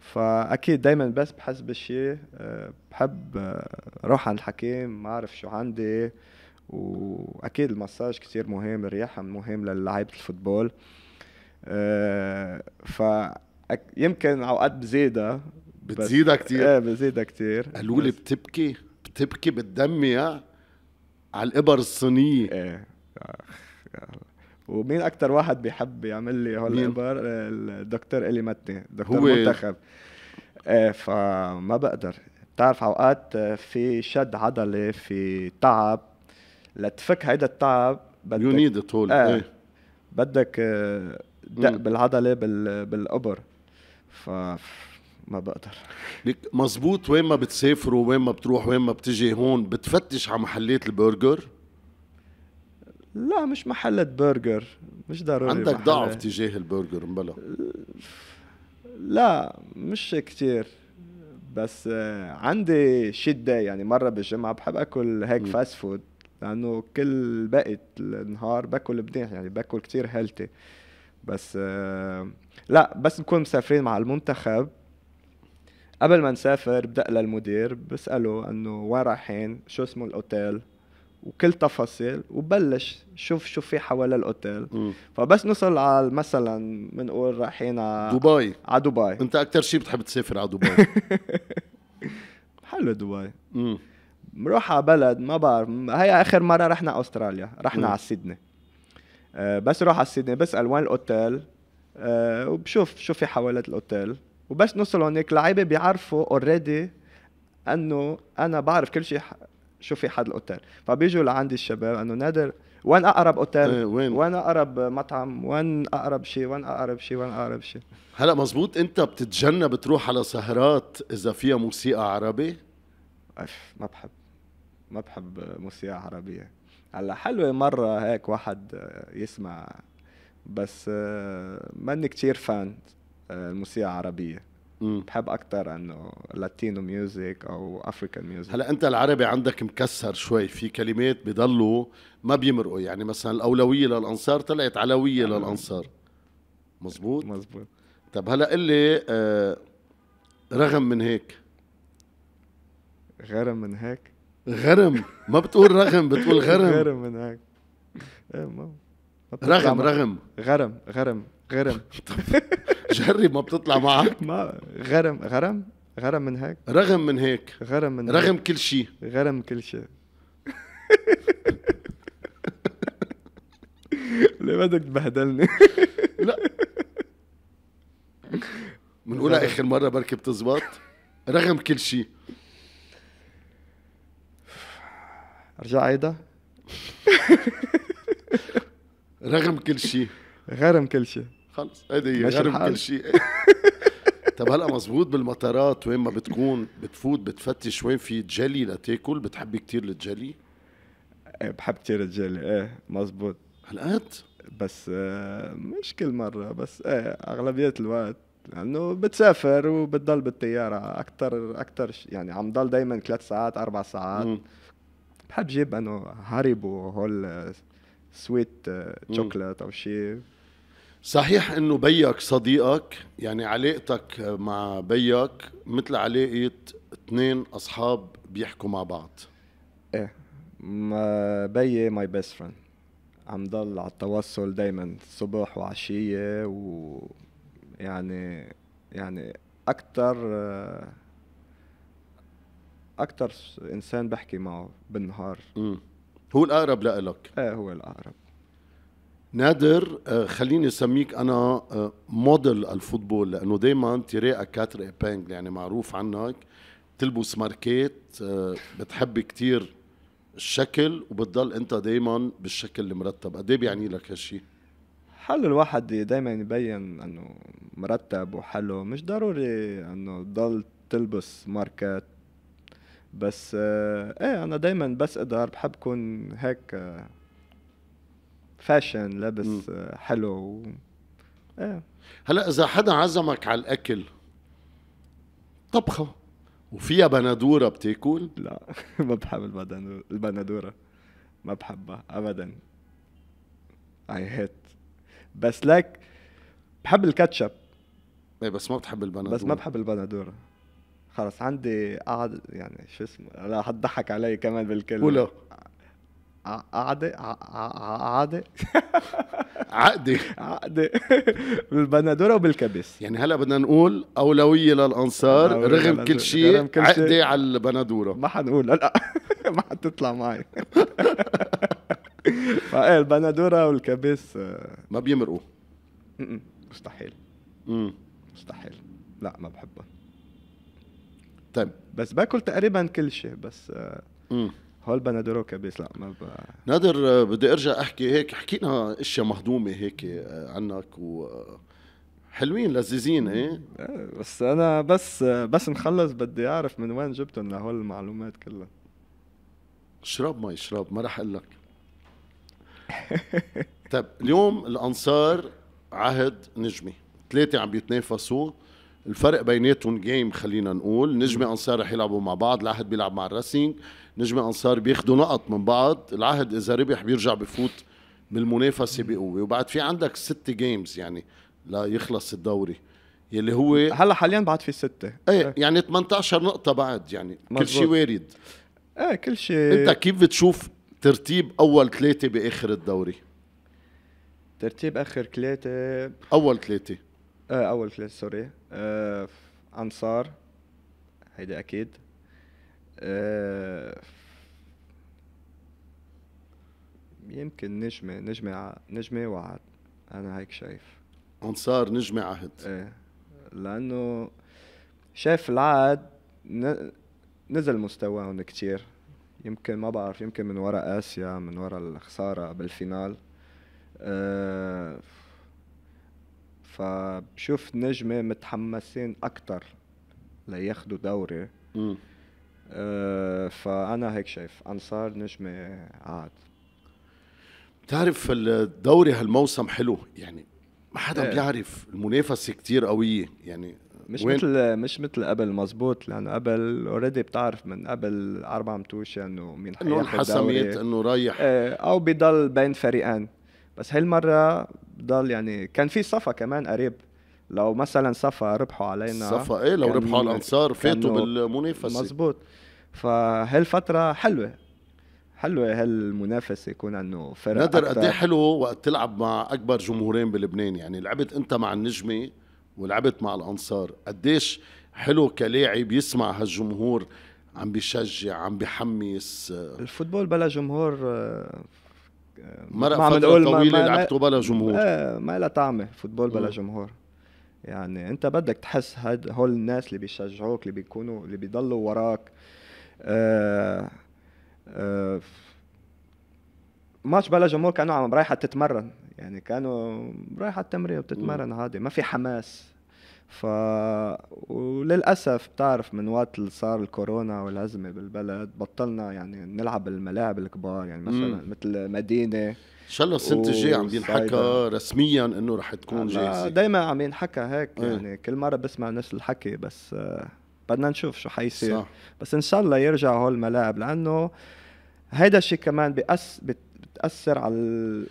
فاكيد دائما بس بحس بالشيء آه، بحب آه، روح عند الحكيم ما اعرف شو عندي واكيد المساج كثير مهم الرياحه مهم للعيبه الفوتبول آه، ف يمكن اوقات بزيدها بتزيدها كثير ايه بزيدها كثير قالوا لي بتبكي بتبكي بتدمي على الابر الصينيه ايه ومين اكثر واحد بيحب يعمل لي هول الابر الدكتور الي متي دكتور منتخب ايه فما بقدر بتعرف اوقات في شد عضلي في تعب لتفك هيدا التعب بدك يو نيد ات ايه بدك آه، دق بالعضله بالابر بالقبر ف ما بقدر لك مزبوط وين ما بتسافروا وين ما بتروح وين ما بتجي هون بتفتش على محلات البرجر لا مش محلة برجر مش ضروري عندك محلة. ضعف تجاه البرجر مبلا لا مش كتير بس عندي شدة يعني مرة بالجمعة بحب أكل هيك فاست فود لأنه كل بقية النهار باكل منيح يعني باكل كتير هيلثي بس لا بس نكون مسافرين مع المنتخب قبل ما نسافر بدق للمدير بسأله انه وين رايحين شو اسمه الاوتيل وكل تفاصيل وبلش شوف شو في حوالي الاوتيل م. فبس نوصل على مثلا بنقول رايحين على دبي على دبي انت اكثر شيء بتحب تسافر على دبي حلو دبي امم على بلد ما بعرف هي اخر مره رحنا استراليا رحنا على سيدني آه، بس روح على سيدني بسال وين الاوتيل آه، وبشوف شو في حوالي الاوتيل وبس نوصل هناك لعيبه بيعرفوا اوريدي انه انا بعرف كل شيء شو في حد الاوتيل فبيجوا لعندي الشباب انه نادر وين اقرب اوتيل إيه، وين وين اقرب مطعم وين اقرب شيء وين اقرب شيء وين اقرب شيء هلا مزبوط انت بتتجنب تروح على سهرات اذا فيها موسيقى عربي اف ما بحب ما بحب موسيقى عربيه هلا حلوه مره هيك واحد يسمع بس آه، ماني كتير فان آه، الموسيقى العربيه بحب اكثر انه لاتينو ميوزك او افريكان ميوزك هلا انت العربي عندك مكسر شوي في كلمات بضلوا ما بيمرقوا يعني مثلا الاولويه للانصار طلعت علويه آه. للانصار مزبوط مزبوط طب هلا قل لي آه، رغم من هيك غرم من هيك غرم ما بتقول رغم بتقول غرم غرم من هيك ايه ما رغم رغم غرم غرم غرم جرب ما بتطلع معك ما غرم غرم غرم من هيك رغم من هيك غرم من رغم هيك. كل شيء غرم كل شيء ليه بدك تبهدلني؟ لا بنقولها اخر مره بركي بتزبط رغم كل شيء ارجع عيدها رغم كل شيء غرم كل شيء خلص هيدي غرب كل شيء طب هلا مزبوط بالمطارات وين ما بتكون بتفوت بتفتش وين في جلي لتاكل بتحبي كتير الجلي؟ إيه، بحب كتير الجلي ايه مزبوط هالقد؟ بس آه، مش كل مرة بس ايه اغلبية الوقت لانه يعني بتسافر وبتضل بالطيارة اكثر اكثر يعني عم ضل دائما ثلاث ساعات اربع ساعات م. بحب جيب انه هاريبو هول آه، سويت آه، شوكليت او شيء صحيح انه بيك صديقك يعني علاقتك مع بيك مثل علاقه اثنين اصحاب بيحكوا مع بعض ايه ما بيي ماي بيست فريند عم ضل على التواصل دايما صبح وعشيه و يعني يعني اكثر اكثر انسان بحكي معه بالنهار م. هو الاقرب لك ايه هو الاقرب نادر آه، خليني اسميك انا آه، موديل الفوتبول لانه دائما تيري كاتر ايبانج يعني معروف عنك تلبس ماركات آه، بتحب كتير الشكل وبتضل انت دائما بالشكل المرتب قد ايه بيعني لك هالشيء حلو الواحد دائما يبين انه مرتب وحلو مش ضروري انه تضل تلبس ماركات بس ايه انا دائما بس اقدر بحب كون هيك فاشن لبس م. حلو و... ايه هلا اذا حدا عزمك على الاكل طبخه وفيها بندوره بتاكل؟ لا ما بحب البندوره ما بحبها ابدا اي هيت بس لك بحب الكاتشب ايه بس ما بتحب البندوره بس ما بحب البندوره خلص عندي قعد يعني شو اسمه لا حتضحك علي كمان بالكلمه عقدة عقدة عقدة عقدة بالبندوره وبالكبس يعني هلا بدنا نقول اولويه للانصار أولوية رغم كل شيء عقده على البندوره ما حنقول لا ما حتطلع معي فايه البندوره والكبس آه. ما بيمرقوا مستحيل مستحيل لا ما بحبهم طيب بس باكل تقريبا كل شيء بس آه هول بنادرو كبيس لا ما ب... نادر آه، بدي ارجع احكي هيك حكينا اشياء مهضومه هيك آه، عنك و آه، حلوين لذيذين إيه؟, ايه بس انا بس بس نخلص بدي اعرف من وين جبتهم لهول المعلومات كلها اشرب مي اشرب ما راح اقول لك طيب اليوم الانصار عهد نجمي ثلاثة عم بيتنافسوا الفرق بيناتهم جيم خلينا نقول نجمة أنصار رح يلعبوا مع بعض العهد بيلعب مع الراسينج نجمة أنصار بياخدوا نقط من بعض العهد إذا ربح بيرجع بفوت بالمنافسة بقوة وبعد في عندك ست جيمز يعني لا يخلص الدوري يلي هو هلا حاليا بعد في ستة ايه, إيه. يعني 18 نقطة بعد يعني مزبوط. كل شيء وارد ايه كل شيء انت كيف بتشوف ترتيب اول ثلاثة باخر الدوري؟ ترتيب اخر ثلاثة اول ثلاثة آه اول كلاس سوري آه انصار هيدا اكيد آه يمكن نجمة نجمة ع... نجمة وعد أنا هيك شايف أنصار نجمة عهد إيه لأنه شايف العهد ن... نزل مستواهم كتير يمكن ما بعرف يمكن من وراء آسيا من وراء الخسارة بالفينال أه فبشوف نجمه متحمسين اكثر لياخذوا دوري م. آه، فانا هيك شايف انصار نجمه عاد بتعرف الدوري هالموسم حلو يعني ما حدا إيه. بيعرف المنافسه كتير قويه يعني مش وين؟ مثل مش مثل قبل مزبوط لانه قبل اوريدي بتعرف من قبل اربع متوشه انه مين حيحصل انه انحسمت انه رايح ايه او بضل بين فريقين بس هالمره ضل يعني كان في صفا كمان قريب لو مثلا صفا ربحوا علينا صفا ايه لو ربحوا على الانصار فاتوا بالمنافسه مزبوط فهالفتره حلوه حلوه هالمنافسه يكون انه فرق نادر قد إيه حلو وقت تلعب مع اكبر جمهورين بلبنان يعني لعبت انت مع النجمه ولعبت مع الانصار قديش حلو كلاعب يسمع هالجمهور عم بيشجع عم بيحمس الفوتبول بلا جمهور آه، مرق فترة طويلة ما لعبته بلا جمهور ايه ما لها طعمة فوتبول بلا جمهور يعني انت بدك تحس هاد هول الناس اللي بيشجعوك اللي بيكونوا اللي بيضلوا وراك آه آه ماتش بلا جمهور كانوا عم رايحة تتمرن يعني كانوا رايحة التمرين وتتمرن عادي ما في حماس ف وللاسف بتعرف من وقت اللي صار الكورونا والازمه بالبلد بطلنا يعني نلعب بالملاعب الكبار يعني مثلا مم. مثل مدينه ان شاء الله السنه الجايه عم ينحكى رسميا انه رح تكون جاهزه دائما عم ينحكى هيك ايه. يعني كل مره بسمع نفس الحكي بس آه، بدنا نشوف شو حيصير صح. بس ان شاء الله يرجع هول الملاعب لانه هيدا الشيء كمان بيأس بت بتاثر على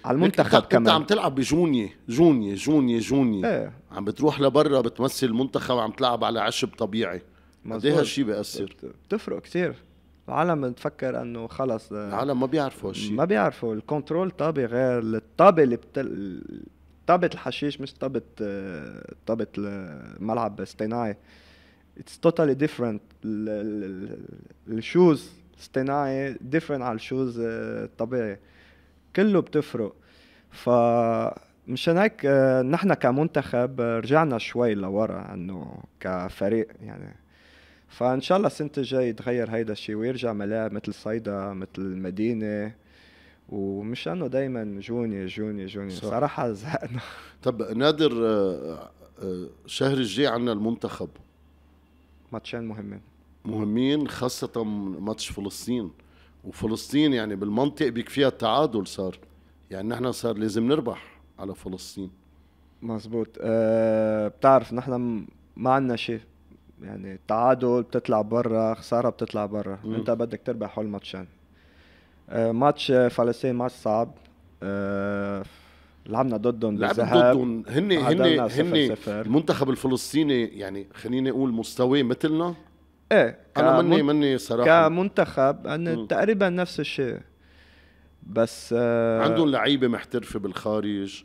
على المنتخب كمان انت عم تلعب بجونيه جونيه جونيه جونيه ايه. عم بتروح لبرا بتمثل المنتخب عم تلعب على عشب طبيعي قد ايه هالشيء بياثر بتفرق كثير العالم بتفكر انه خلص آه، العالم ما بيعرفوا هالشيء ما بيعرفوا الكنترول طابي غير الطابه اللي بت... طابه الحشيش مش طابه آه، طابه الملعب اصطناعي اتس توتالي ديفرنت الشوز اصطناعي ديفرنت على الشوز آه، الطبيعي كله بتفرق ف مشان هيك آه، نحن كمنتخب آه، رجعنا شوي لورا انه كفريق يعني فان شاء الله السنه الجاي يتغير هيدا الشيء ويرجع ملاعب مثل صيدا مثل المدينه ومش انه دائما جوني جوني جوني صح. صراحه زهقنا طب نادر آه، شهر الجاي عندنا المنتخب ماتشين مهمين مهمين خاصه ماتش فلسطين وفلسطين يعني بالمنطق بيكفيها التعادل صار يعني نحن صار لازم نربح على فلسطين مزبوط أه بتعرف نحن ما عندنا شيء يعني تعادل بتطلع برا خساره بتطلع برا انت بدك تربح هول الماتشين أه ماتش فلسطين ماتش صعب أه لعبنا ضدهم لعبنا ضدهم هن هن هن المنتخب الفلسطيني يعني خليني اقول مستواه مثلنا ايه انا مني مني صراحه كمنتخب أنا تقريبا نفس الشيء بس آه عندهم لعيبه محترفه بالخارج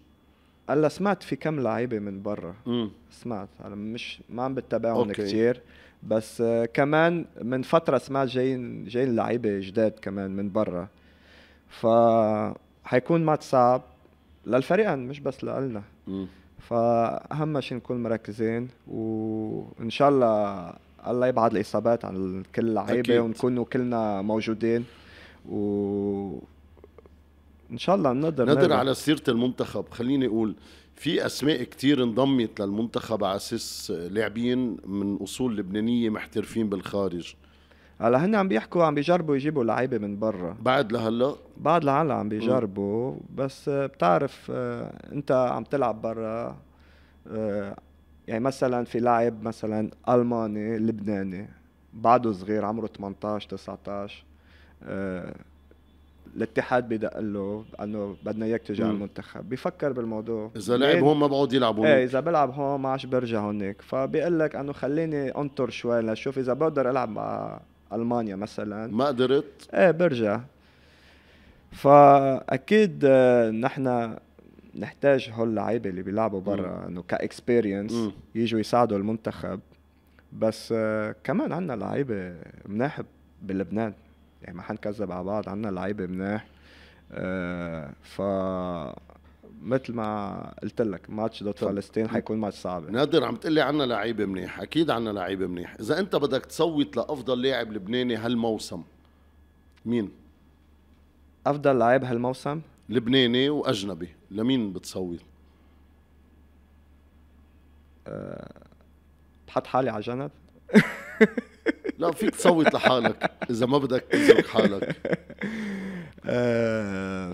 هلا سمعت في كم لعيبه من برا سمعت انا مش ما عم بتابعهم كثير بس آه كمان من فتره سمعت جايين جايين لعيبه جداد كمان من برا ف حيكون ماتش صعب للفريقين مش بس لنا فاهم شيء نكون مركزين وان شاء الله الله يبعد الاصابات عن كل اللعيبه ونكون كلنا موجودين و ان شاء الله نقدر نقدر على سيره المنتخب خليني اقول في اسماء كتير انضمت للمنتخب على اساس لاعبين من اصول لبنانيه محترفين بالخارج هلا هن عم بيحكوا عم بيجربوا يجيبوا لعيبه من برا بعد لهلا بعد لهلا عم بيجربوا بس بتعرف آه، انت عم تلعب برا آه، يعني مثلا في لاعب مثلا الماني لبناني بعده صغير عمره 18 19 آه، الاتحاد بدق له انه بدنا اياك تجي على المنتخب بفكر بالموضوع اذا لعب هون ما بقعد يلعب إيه، هون ايه اذا بلعب هون ما عادش برجع هونيك فبقول لك انه خليني انطر شوي لشوف اذا بقدر العب مع المانيا مثلا ما قدرت ايه برجع فاكيد آه، نحن نحتاج هول اللعيبه اللي بيلعبوا برا انه كاكسبيرينس يجوا يساعدوا المنتخب بس آه، كمان عندنا لعيبه مناح بلبنان يعني ما حنكذب على بعض عندنا لعيبه مناح آه، ف مثل ما قلت لك ماتش ضد فلسطين حيكون ماتش صعب نادر عم لي عنا لعيبه منيح اكيد عنا لعيبه منيح اذا انت بدك تصوت لافضل لاعب لبناني هالموسم مين افضل لاعب هالموسم لبناني واجنبي لمين بتصوت؟ أه، بحط حالي على جنب لا فيك تصوت لحالك اذا ما بدك تزرق حالك أه،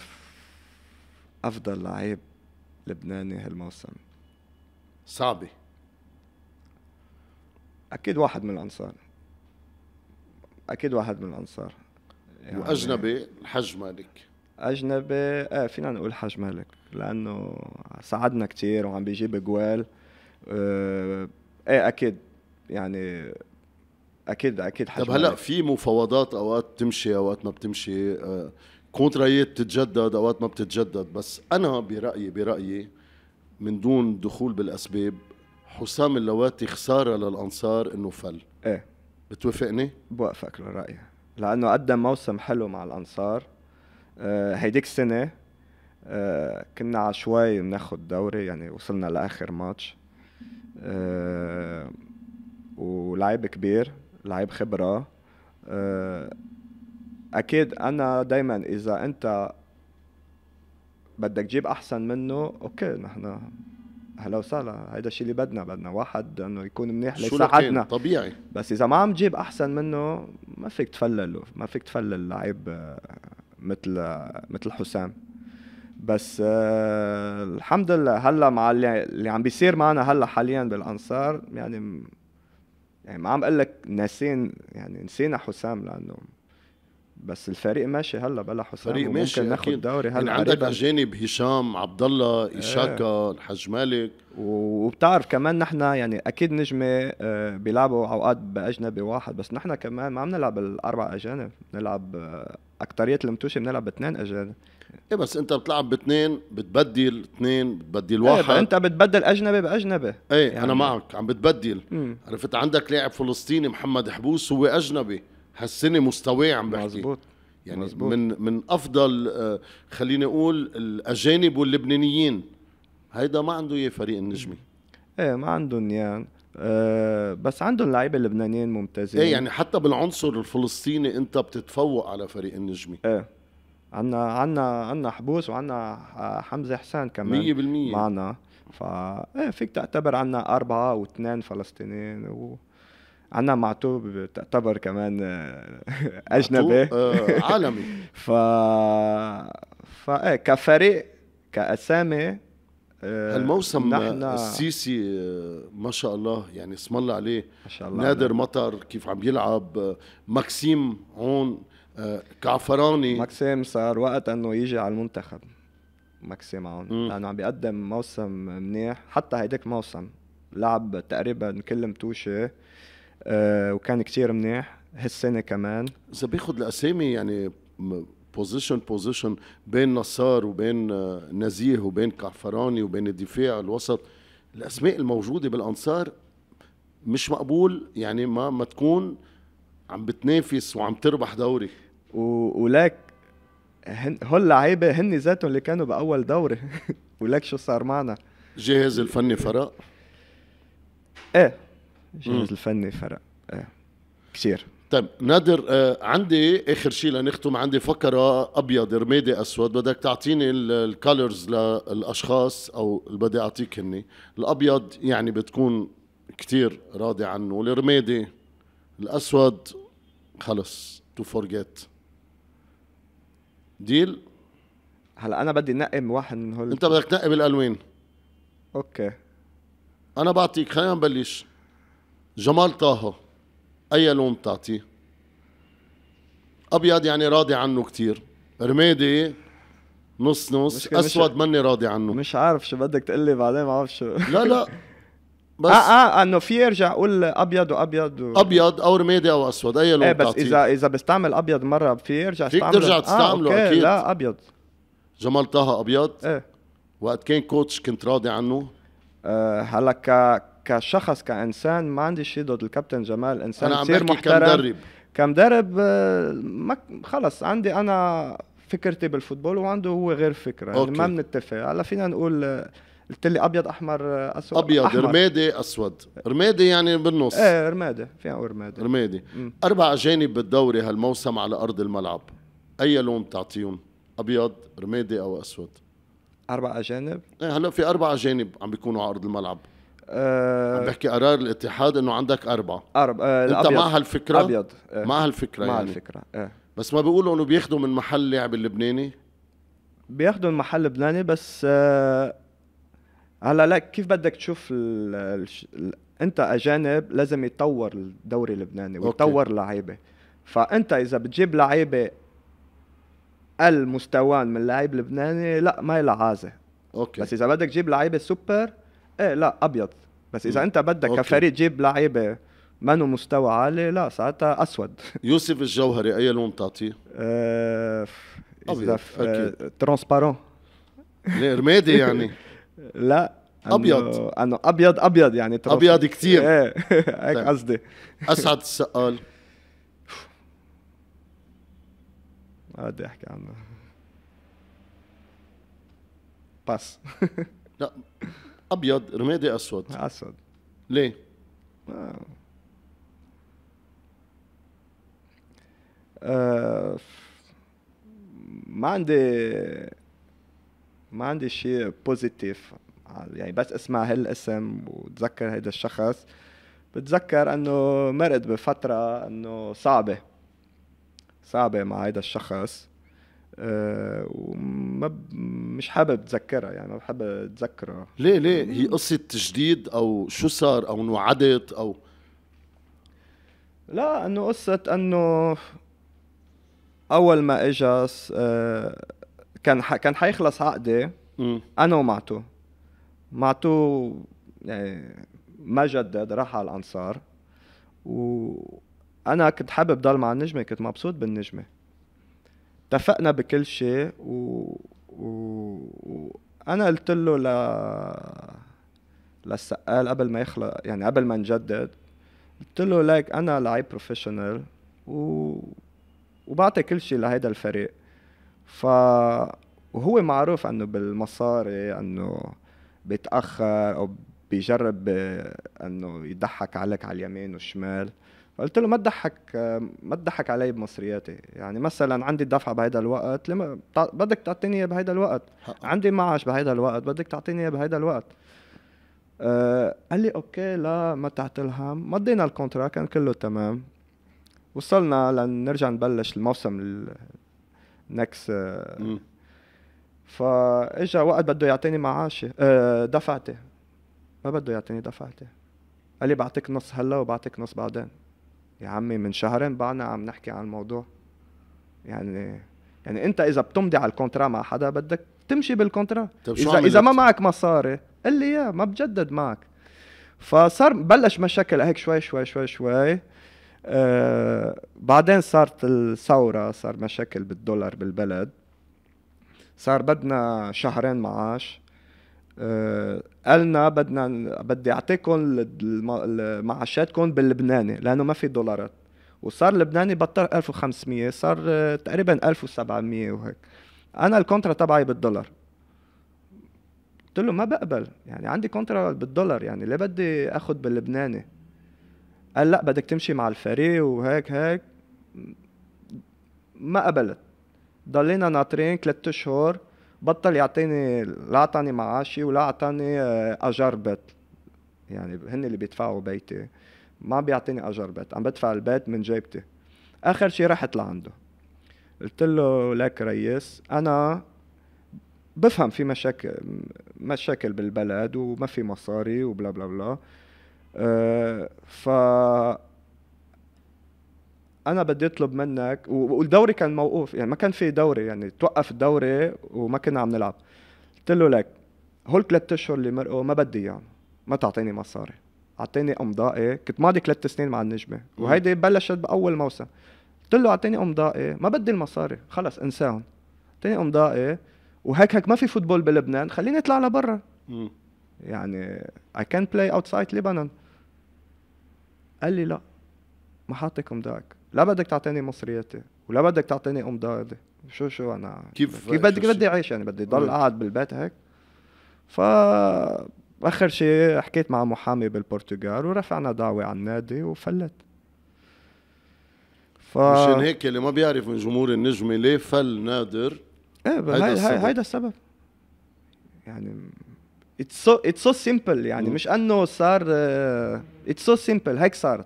افضل لعيب لبناني هالموسم صعبه اكيد واحد من الانصار اكيد واحد من الانصار يعني واجنبي الحج مالك اجنبي ايه فينا نقول حاج مالك لانه ساعدنا كثير وعم بيجيب اجوال آه، ايه اكيد يعني اكيد اكيد حاج طب هلا في مفاوضات اوقات بتمشي اوقات ما بتمشي كونترايات آه، بتتجدد اوقات ما بتتجدد بس انا برايي برايي من دون دخول بالاسباب حسام اللواتي خساره للانصار انه فل ايه بتوافقني؟ بوافقك للرأي لانه قدم موسم حلو مع الانصار آه، هيديك السنه آه، كنا عشوائي بناخد دوري يعني وصلنا لاخر ماتش آه، ولعيب كبير لعيب خبره اكيد انا دائما اذا انت بدك تجيب احسن منه اوكي نحن هلا وسهلا هيدا الشيء اللي بدنا بدنا واحد انه يكون منيح ليساعدنا طبيعي بس اذا ما عم تجيب احسن منه ما فيك تفلله ما فيك تفلل لعيب مثل مثل حسام بس آه الحمد لله هلا مع اللي, اللي عم بيصير معنا هلا حاليا بالانصار يعني يعني ما عم اقول لك ناسين يعني نسينا حسام لانه بس الفريق ماشي هلا بلا حسام الفريق ماشي ممكن ناخذ دوري هلا يعني عندك اجانب هشام عبد الله إيه. ايشاكا ايه. الحاج مالك وبتعرف كمان نحن يعني اكيد نجمه آه، بيلعبوا اوقات باجنبي واحد بس نحن كمان ما عم نلعب الاربع اجانب نلعب آه، اكثريه المتوشه بنلعب باثنين اجانب ايه بس انت بتلعب باثنين بتبدل اثنين بتبدل إيه، واحد ايه انت بتبدل اجنبي باجنبي ايه يعني انا معك عم بتبدل مم. عرفت عندك لاعب فلسطيني محمد حبوس هو اجنبي هالسنه مستواه عم بحكي مزبوط يعني مزبوط. من من افضل آه، خليني اقول الاجانب واللبنانيين هيدا ما عنده اياه فريق النجمي مم. ايه ما عندهم يعني. آه، بس عندهم لعيبه لبنانيين ممتازين ايه يعني حتى بالعنصر الفلسطيني انت بتتفوق على فريق النجمي ايه عنا عنا عنا حبوس وعنا حمزه حسين كمان 100% معنا فا ايه فيك تعتبر عنا اربعه واثنين فلسطينيين و... عنا معتوب تعتبر كمان آه، اجنبي آه، عالمي ف فا ايه كفريق كاسامي هالموسم آه، نحن... السيسي آه، ما شاء الله يعني اسم الله عليه ما شاء الله نادر عليك. مطر كيف عم يلعب آه، ماكسيم هون كعفراني ماكسيم صار وقت انه يجي على المنتخب ماكسيم هون لانه عم بيقدم موسم منيح حتى هيداك موسم لعب تقريبا كل متوشه آه وكان كتير منيح هالسنه كمان اذا بياخذ الاسامي يعني بوزيشن بوزيشن بين نصار وبين آه، نزيه وبين كعفراني وبين الدفاع الوسط الاسماء الموجوده بالانصار مش مقبول يعني ما ما تكون عم بتنافس وعم تربح دوري و... ولك هن هول لعيبه هن ذاتهم اللي كانوا باول دوري ولك شو صار معنا جهاز الفني فرق ايه جهاز الفني فرق ايه كثير طيب نادر آه، عندي اخر شيء لنختم عندي فقره ابيض رمادي اسود بدك تعطيني الكالرز للاشخاص او اللي بدي اعطيك هني الابيض يعني بتكون كتير راضي عنه الرمادي الاسود خلص تو فورجيت ديل هلا انا بدي نقم واحد من هول انت بدك تنقي الالوان اوكي انا بعطيك خلينا نبلش جمال طه أي لون بتعطيه أبيض يعني راضي عنه كتير رمادي نص نص اسود ماني راضي عنه مش عارف شو بدك تقول لي بعدين ما بعرف شو لا لا بس آه،, اه اه انه في ارجع قول ابيض وابيض و... ابيض او رمادي او اسود اي لون ايه بس تعطيه. اذا اذا بستعمل ابيض مره في ارجع فيك ترجع آه، تستعمله آه اكيد لا ابيض جمال طه ابيض ايه وقت كان كوتش كنت راضي عنه آه هلا ك كشخص كانسان ما عندي شيء ضد الكابتن جمال انسان أنا كثير محترم كمدرب كمدرب آه، ما خلص عندي انا فكرتي بالفوتبول وعنده هو غير فكره يعني أوكي. يعني ما بنتفق هلا فينا نقول آه، قلت لي ابيض احمر آه، اسود ابيض أحمر. رمادي اسود رمادي يعني بالنص ايه رمادي فينا نقول رمادي رمادي اربع اجانب بالدوري هالموسم على ارض الملعب اي لون بتعطيهم ابيض رمادي او اسود اربع اجانب ايه هلا في اربع اجانب عم بيكونوا على ارض الملعب آه، عم بحكي قرار الاتحاد انه عندك اربعه اربعه آه انت مع هالفكره ابيض آه مع هالفكره مع يعني. الفكره آه بس ما بيقولوا انه بياخذوا من محل لاعب اللبناني بياخذوا من محل لبناني بس آه هلا لا كيف بدك تشوف ال ال انت اجانب لازم يتطور الدوري اللبناني ويطور لعيبه فانت اذا بتجيب لعيبه قل من لعيب لبناني لا ما لها عازه اوكي بس اذا بدك تجيب لعيبه سوبر ايه لا ابيض بس اذا انت بدك أوكي. كفريق جيب لعيبه منو مستوى عالي لا ساعتها اسود يوسف الجوهري اي لون بتعطيه؟ إيه، ابيض اكيد ليه رمادي يعني لا ابيض انه ابيض ابيض يعني ترانس... ابيض كثير ايه هيك طيب. قصدي اسعد السقال ما بدي احكي عنه بس لا ابيض رمادي اسود اسود ليه؟ آه. آه. ما عندي ما عندي شيء بوزيتيف يعني بس اسمع هالاسم وتذكر هيدا الشخص بتذكر انه مرقت بفتره انه صعبه صعبه مع هيدا الشخص آه، وما مش حابب اتذكرها يعني ما بحب اتذكرها ليه ليه هي قصه تجديد او شو صار او نوعدت او لا انه قصه انه اول ما اجى آه، كان كان حيخلص عقدي انا ومعتو معتو يعني ما جدد راح على الانصار وانا كنت حابب ضل مع النجمه كنت مبسوط بالنجمه اتفقنا بكل شيء و... و... وانا قلت له ل للسقال قبل ما يخلق يعني قبل ما نجدد قلت له ليك انا لعيب بروفيشنال و... وبعطي كل شيء لهيدا الفريق ف وهو معروف انه بالمصاري انه بيتاخر او بيجرب انه يضحك عليك على اليمين والشمال فقلت له ما تضحك ما تضحك علي بمصرياتي يعني مثلا عندي الدفعه بهيدا الوقت لما بدك تعطيني اياه بهيدا الوقت عندي معاش بهيدا الوقت بدك تعطيني اياه بهيدا الوقت أه قال لي اوكي لا ما تعتلهم مضينا الكونترا كان كله تمام وصلنا لنرجع نبلش الموسم النكس آه. فاجا وقت بده يعطيني معاشي أه دفعتي ما بده يعطيني دفعتي قال لي بعطيك نص هلا وبعطيك نص بعدين يا عمي من شهرين بعدنا عم نحكي عن الموضوع يعني يعني انت اذا بتمضي على الكونترا مع حدا بدك تمشي بالكونترا طيب اذا اذا ما معك مصاري قل لي اياه ما بجدد معك فصار بلش مشاكل هيك شوي شوي شوي شوي آه بعدين صارت الثورة صار مشاكل بالدولار بالبلد صار بدنا شهرين معاش آه، قالنا بدنا بدي اعطيكم معاشاتكم باللبناني لانه ما في دولارات وصار اللبناني بطل 1500 صار آه، تقريبا 1700 وهيك انا الكونترا تبعي بالدولار قلت له ما بقبل يعني عندي كونترا بالدولار يعني ليه بدي اخذ باللبناني قال لا بدك تمشي مع الفريق وهيك هيك ما قبلت ضلينا ناطرين ثلاثة اشهر بطل يعطيني لا اعطاني معاشي ولا اعطاني آه، اجار بيت يعني هن اللي بيدفعوا بيتي ما بيعطيني اجار بيت عم بدفع البيت من جيبتي اخر شيء رحت لعنده قلت له لك ريس انا بفهم في مشاكل مشاكل بالبلد وما في مصاري وبلا بلا بلا أه ف انا بدي اطلب منك والدوري كان موقوف يعني ما كان في دوري يعني توقف الدوري وما كنا عم نلعب قلت له لك هول ثلاث اشهر اللي مرقوا ما بدي اياهم يعني. ما تعطيني مصاري اعطيني امضائي كنت ماضي ثلاث سنين مع النجمه وهيدي بلشت باول موسم قلت له اعطيني امضائي ما بدي المصاري خلص انساهم اعطيني امضائي وهيك هيك ما في فوتبول بلبنان خليني اطلع لبرا يعني اي كان بلاي اوتسايد لبنان قال لي لا ما حاطك امضائك لا بدك تعطيني مصرياتي ولا بدك تعطيني امدادي شو شو انا كيف كيف بدي بدي اعيش يعني بدي ضل قاعد بالبيت هيك ف اخر شيء حكيت مع محامي بالبرتغال ورفعنا دعوه على النادي وفلت ف مشان هيك اللي ما بيعرف من جمهور النجمه ليه فل نادر ايه هيدا هيدا السبب يعني اتس سو اتس سو سمبل يعني مش انه صار اتس سو سمبل هيك صارت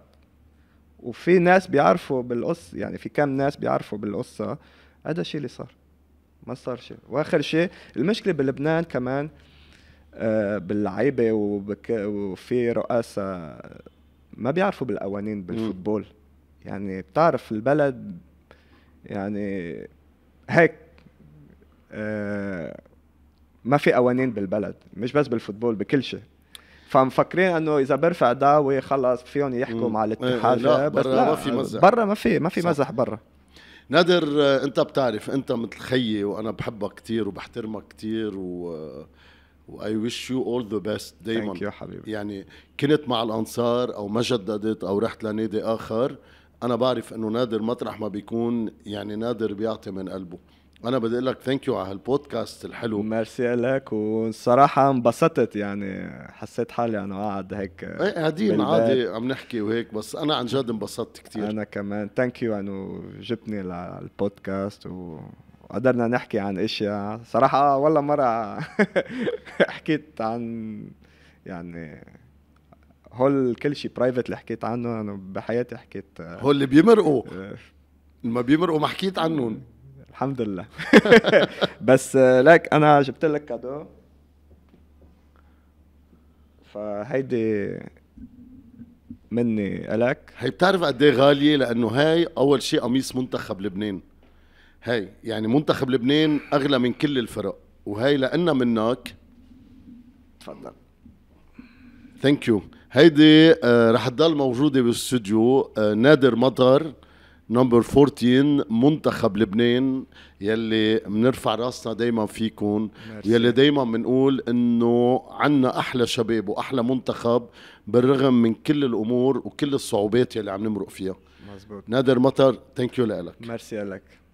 وفي ناس بيعرفوا بالقصة يعني في كم ناس بيعرفوا بالقصة هذا الشيء اللي صار ما صار شيء واخر شيء المشكله بلبنان كمان آه، باللعيبه وفي رؤساء ما بيعرفوا بالقوانين بالفوتبول يعني بتعرف البلد يعني هيك آه، ما في قوانين بالبلد مش بس بالفوتبول بكل شيء فمفكرين انه اذا برفع دعوه خلص فيهم يحكوا مع الاتحاد لا بس لا ما في مزح برا ما في ما في مزح برا نادر انت بتعرف انت مثل خيي وانا بحبك كثير وبحترمك كثير و واي ويش يو اول ذا بيست دائما ثانك يو حبيبي يعني كنت مع الانصار او ما جددت او رحت لنادي اخر انا بعرف انه نادر مطرح ما بيكون يعني نادر بيعطي من قلبه انا بدي اقول لك ثانك يو على هالبودكاست الحلو ميرسي لك والصراحه انبسطت يعني حسيت حالي انا قاعد هيك ايه قاعدين عادي عم نحكي وهيك بس انا عن جد انبسطت كثير انا كمان ثانك يو انه جبتني للبودكاست و قدرنا نحكي عن اشياء صراحه والله مره حكيت عن يعني هول كل شيء برايفت اللي حكيت عنه انا بحياتي حكيت هول اللي بيمرقوا آه. ما بيمرقوا ما حكيت عنهم الحمد لله بس لك انا جبت لك كادو فهيدي مني الك هي بتعرف قد ايه غاليه لانه هاي اول شيء قميص منتخب لبنان هاي يعني منتخب لبنان اغلى من كل الفرق وهي لانها منك تفضل ثانك يو هيدي آه، رح تضل موجوده بالاستوديو آه، نادر مطر نمبر 14 منتخب لبنان يلي بنرفع راسنا دايما فيكم يلي دايما بنقول انه عنا احلى شباب واحلى منتخب بالرغم من كل الامور وكل الصعوبات يلي عم نمرق فيها مزبوط. نادر مطر ثانك يو لك ميرسي لك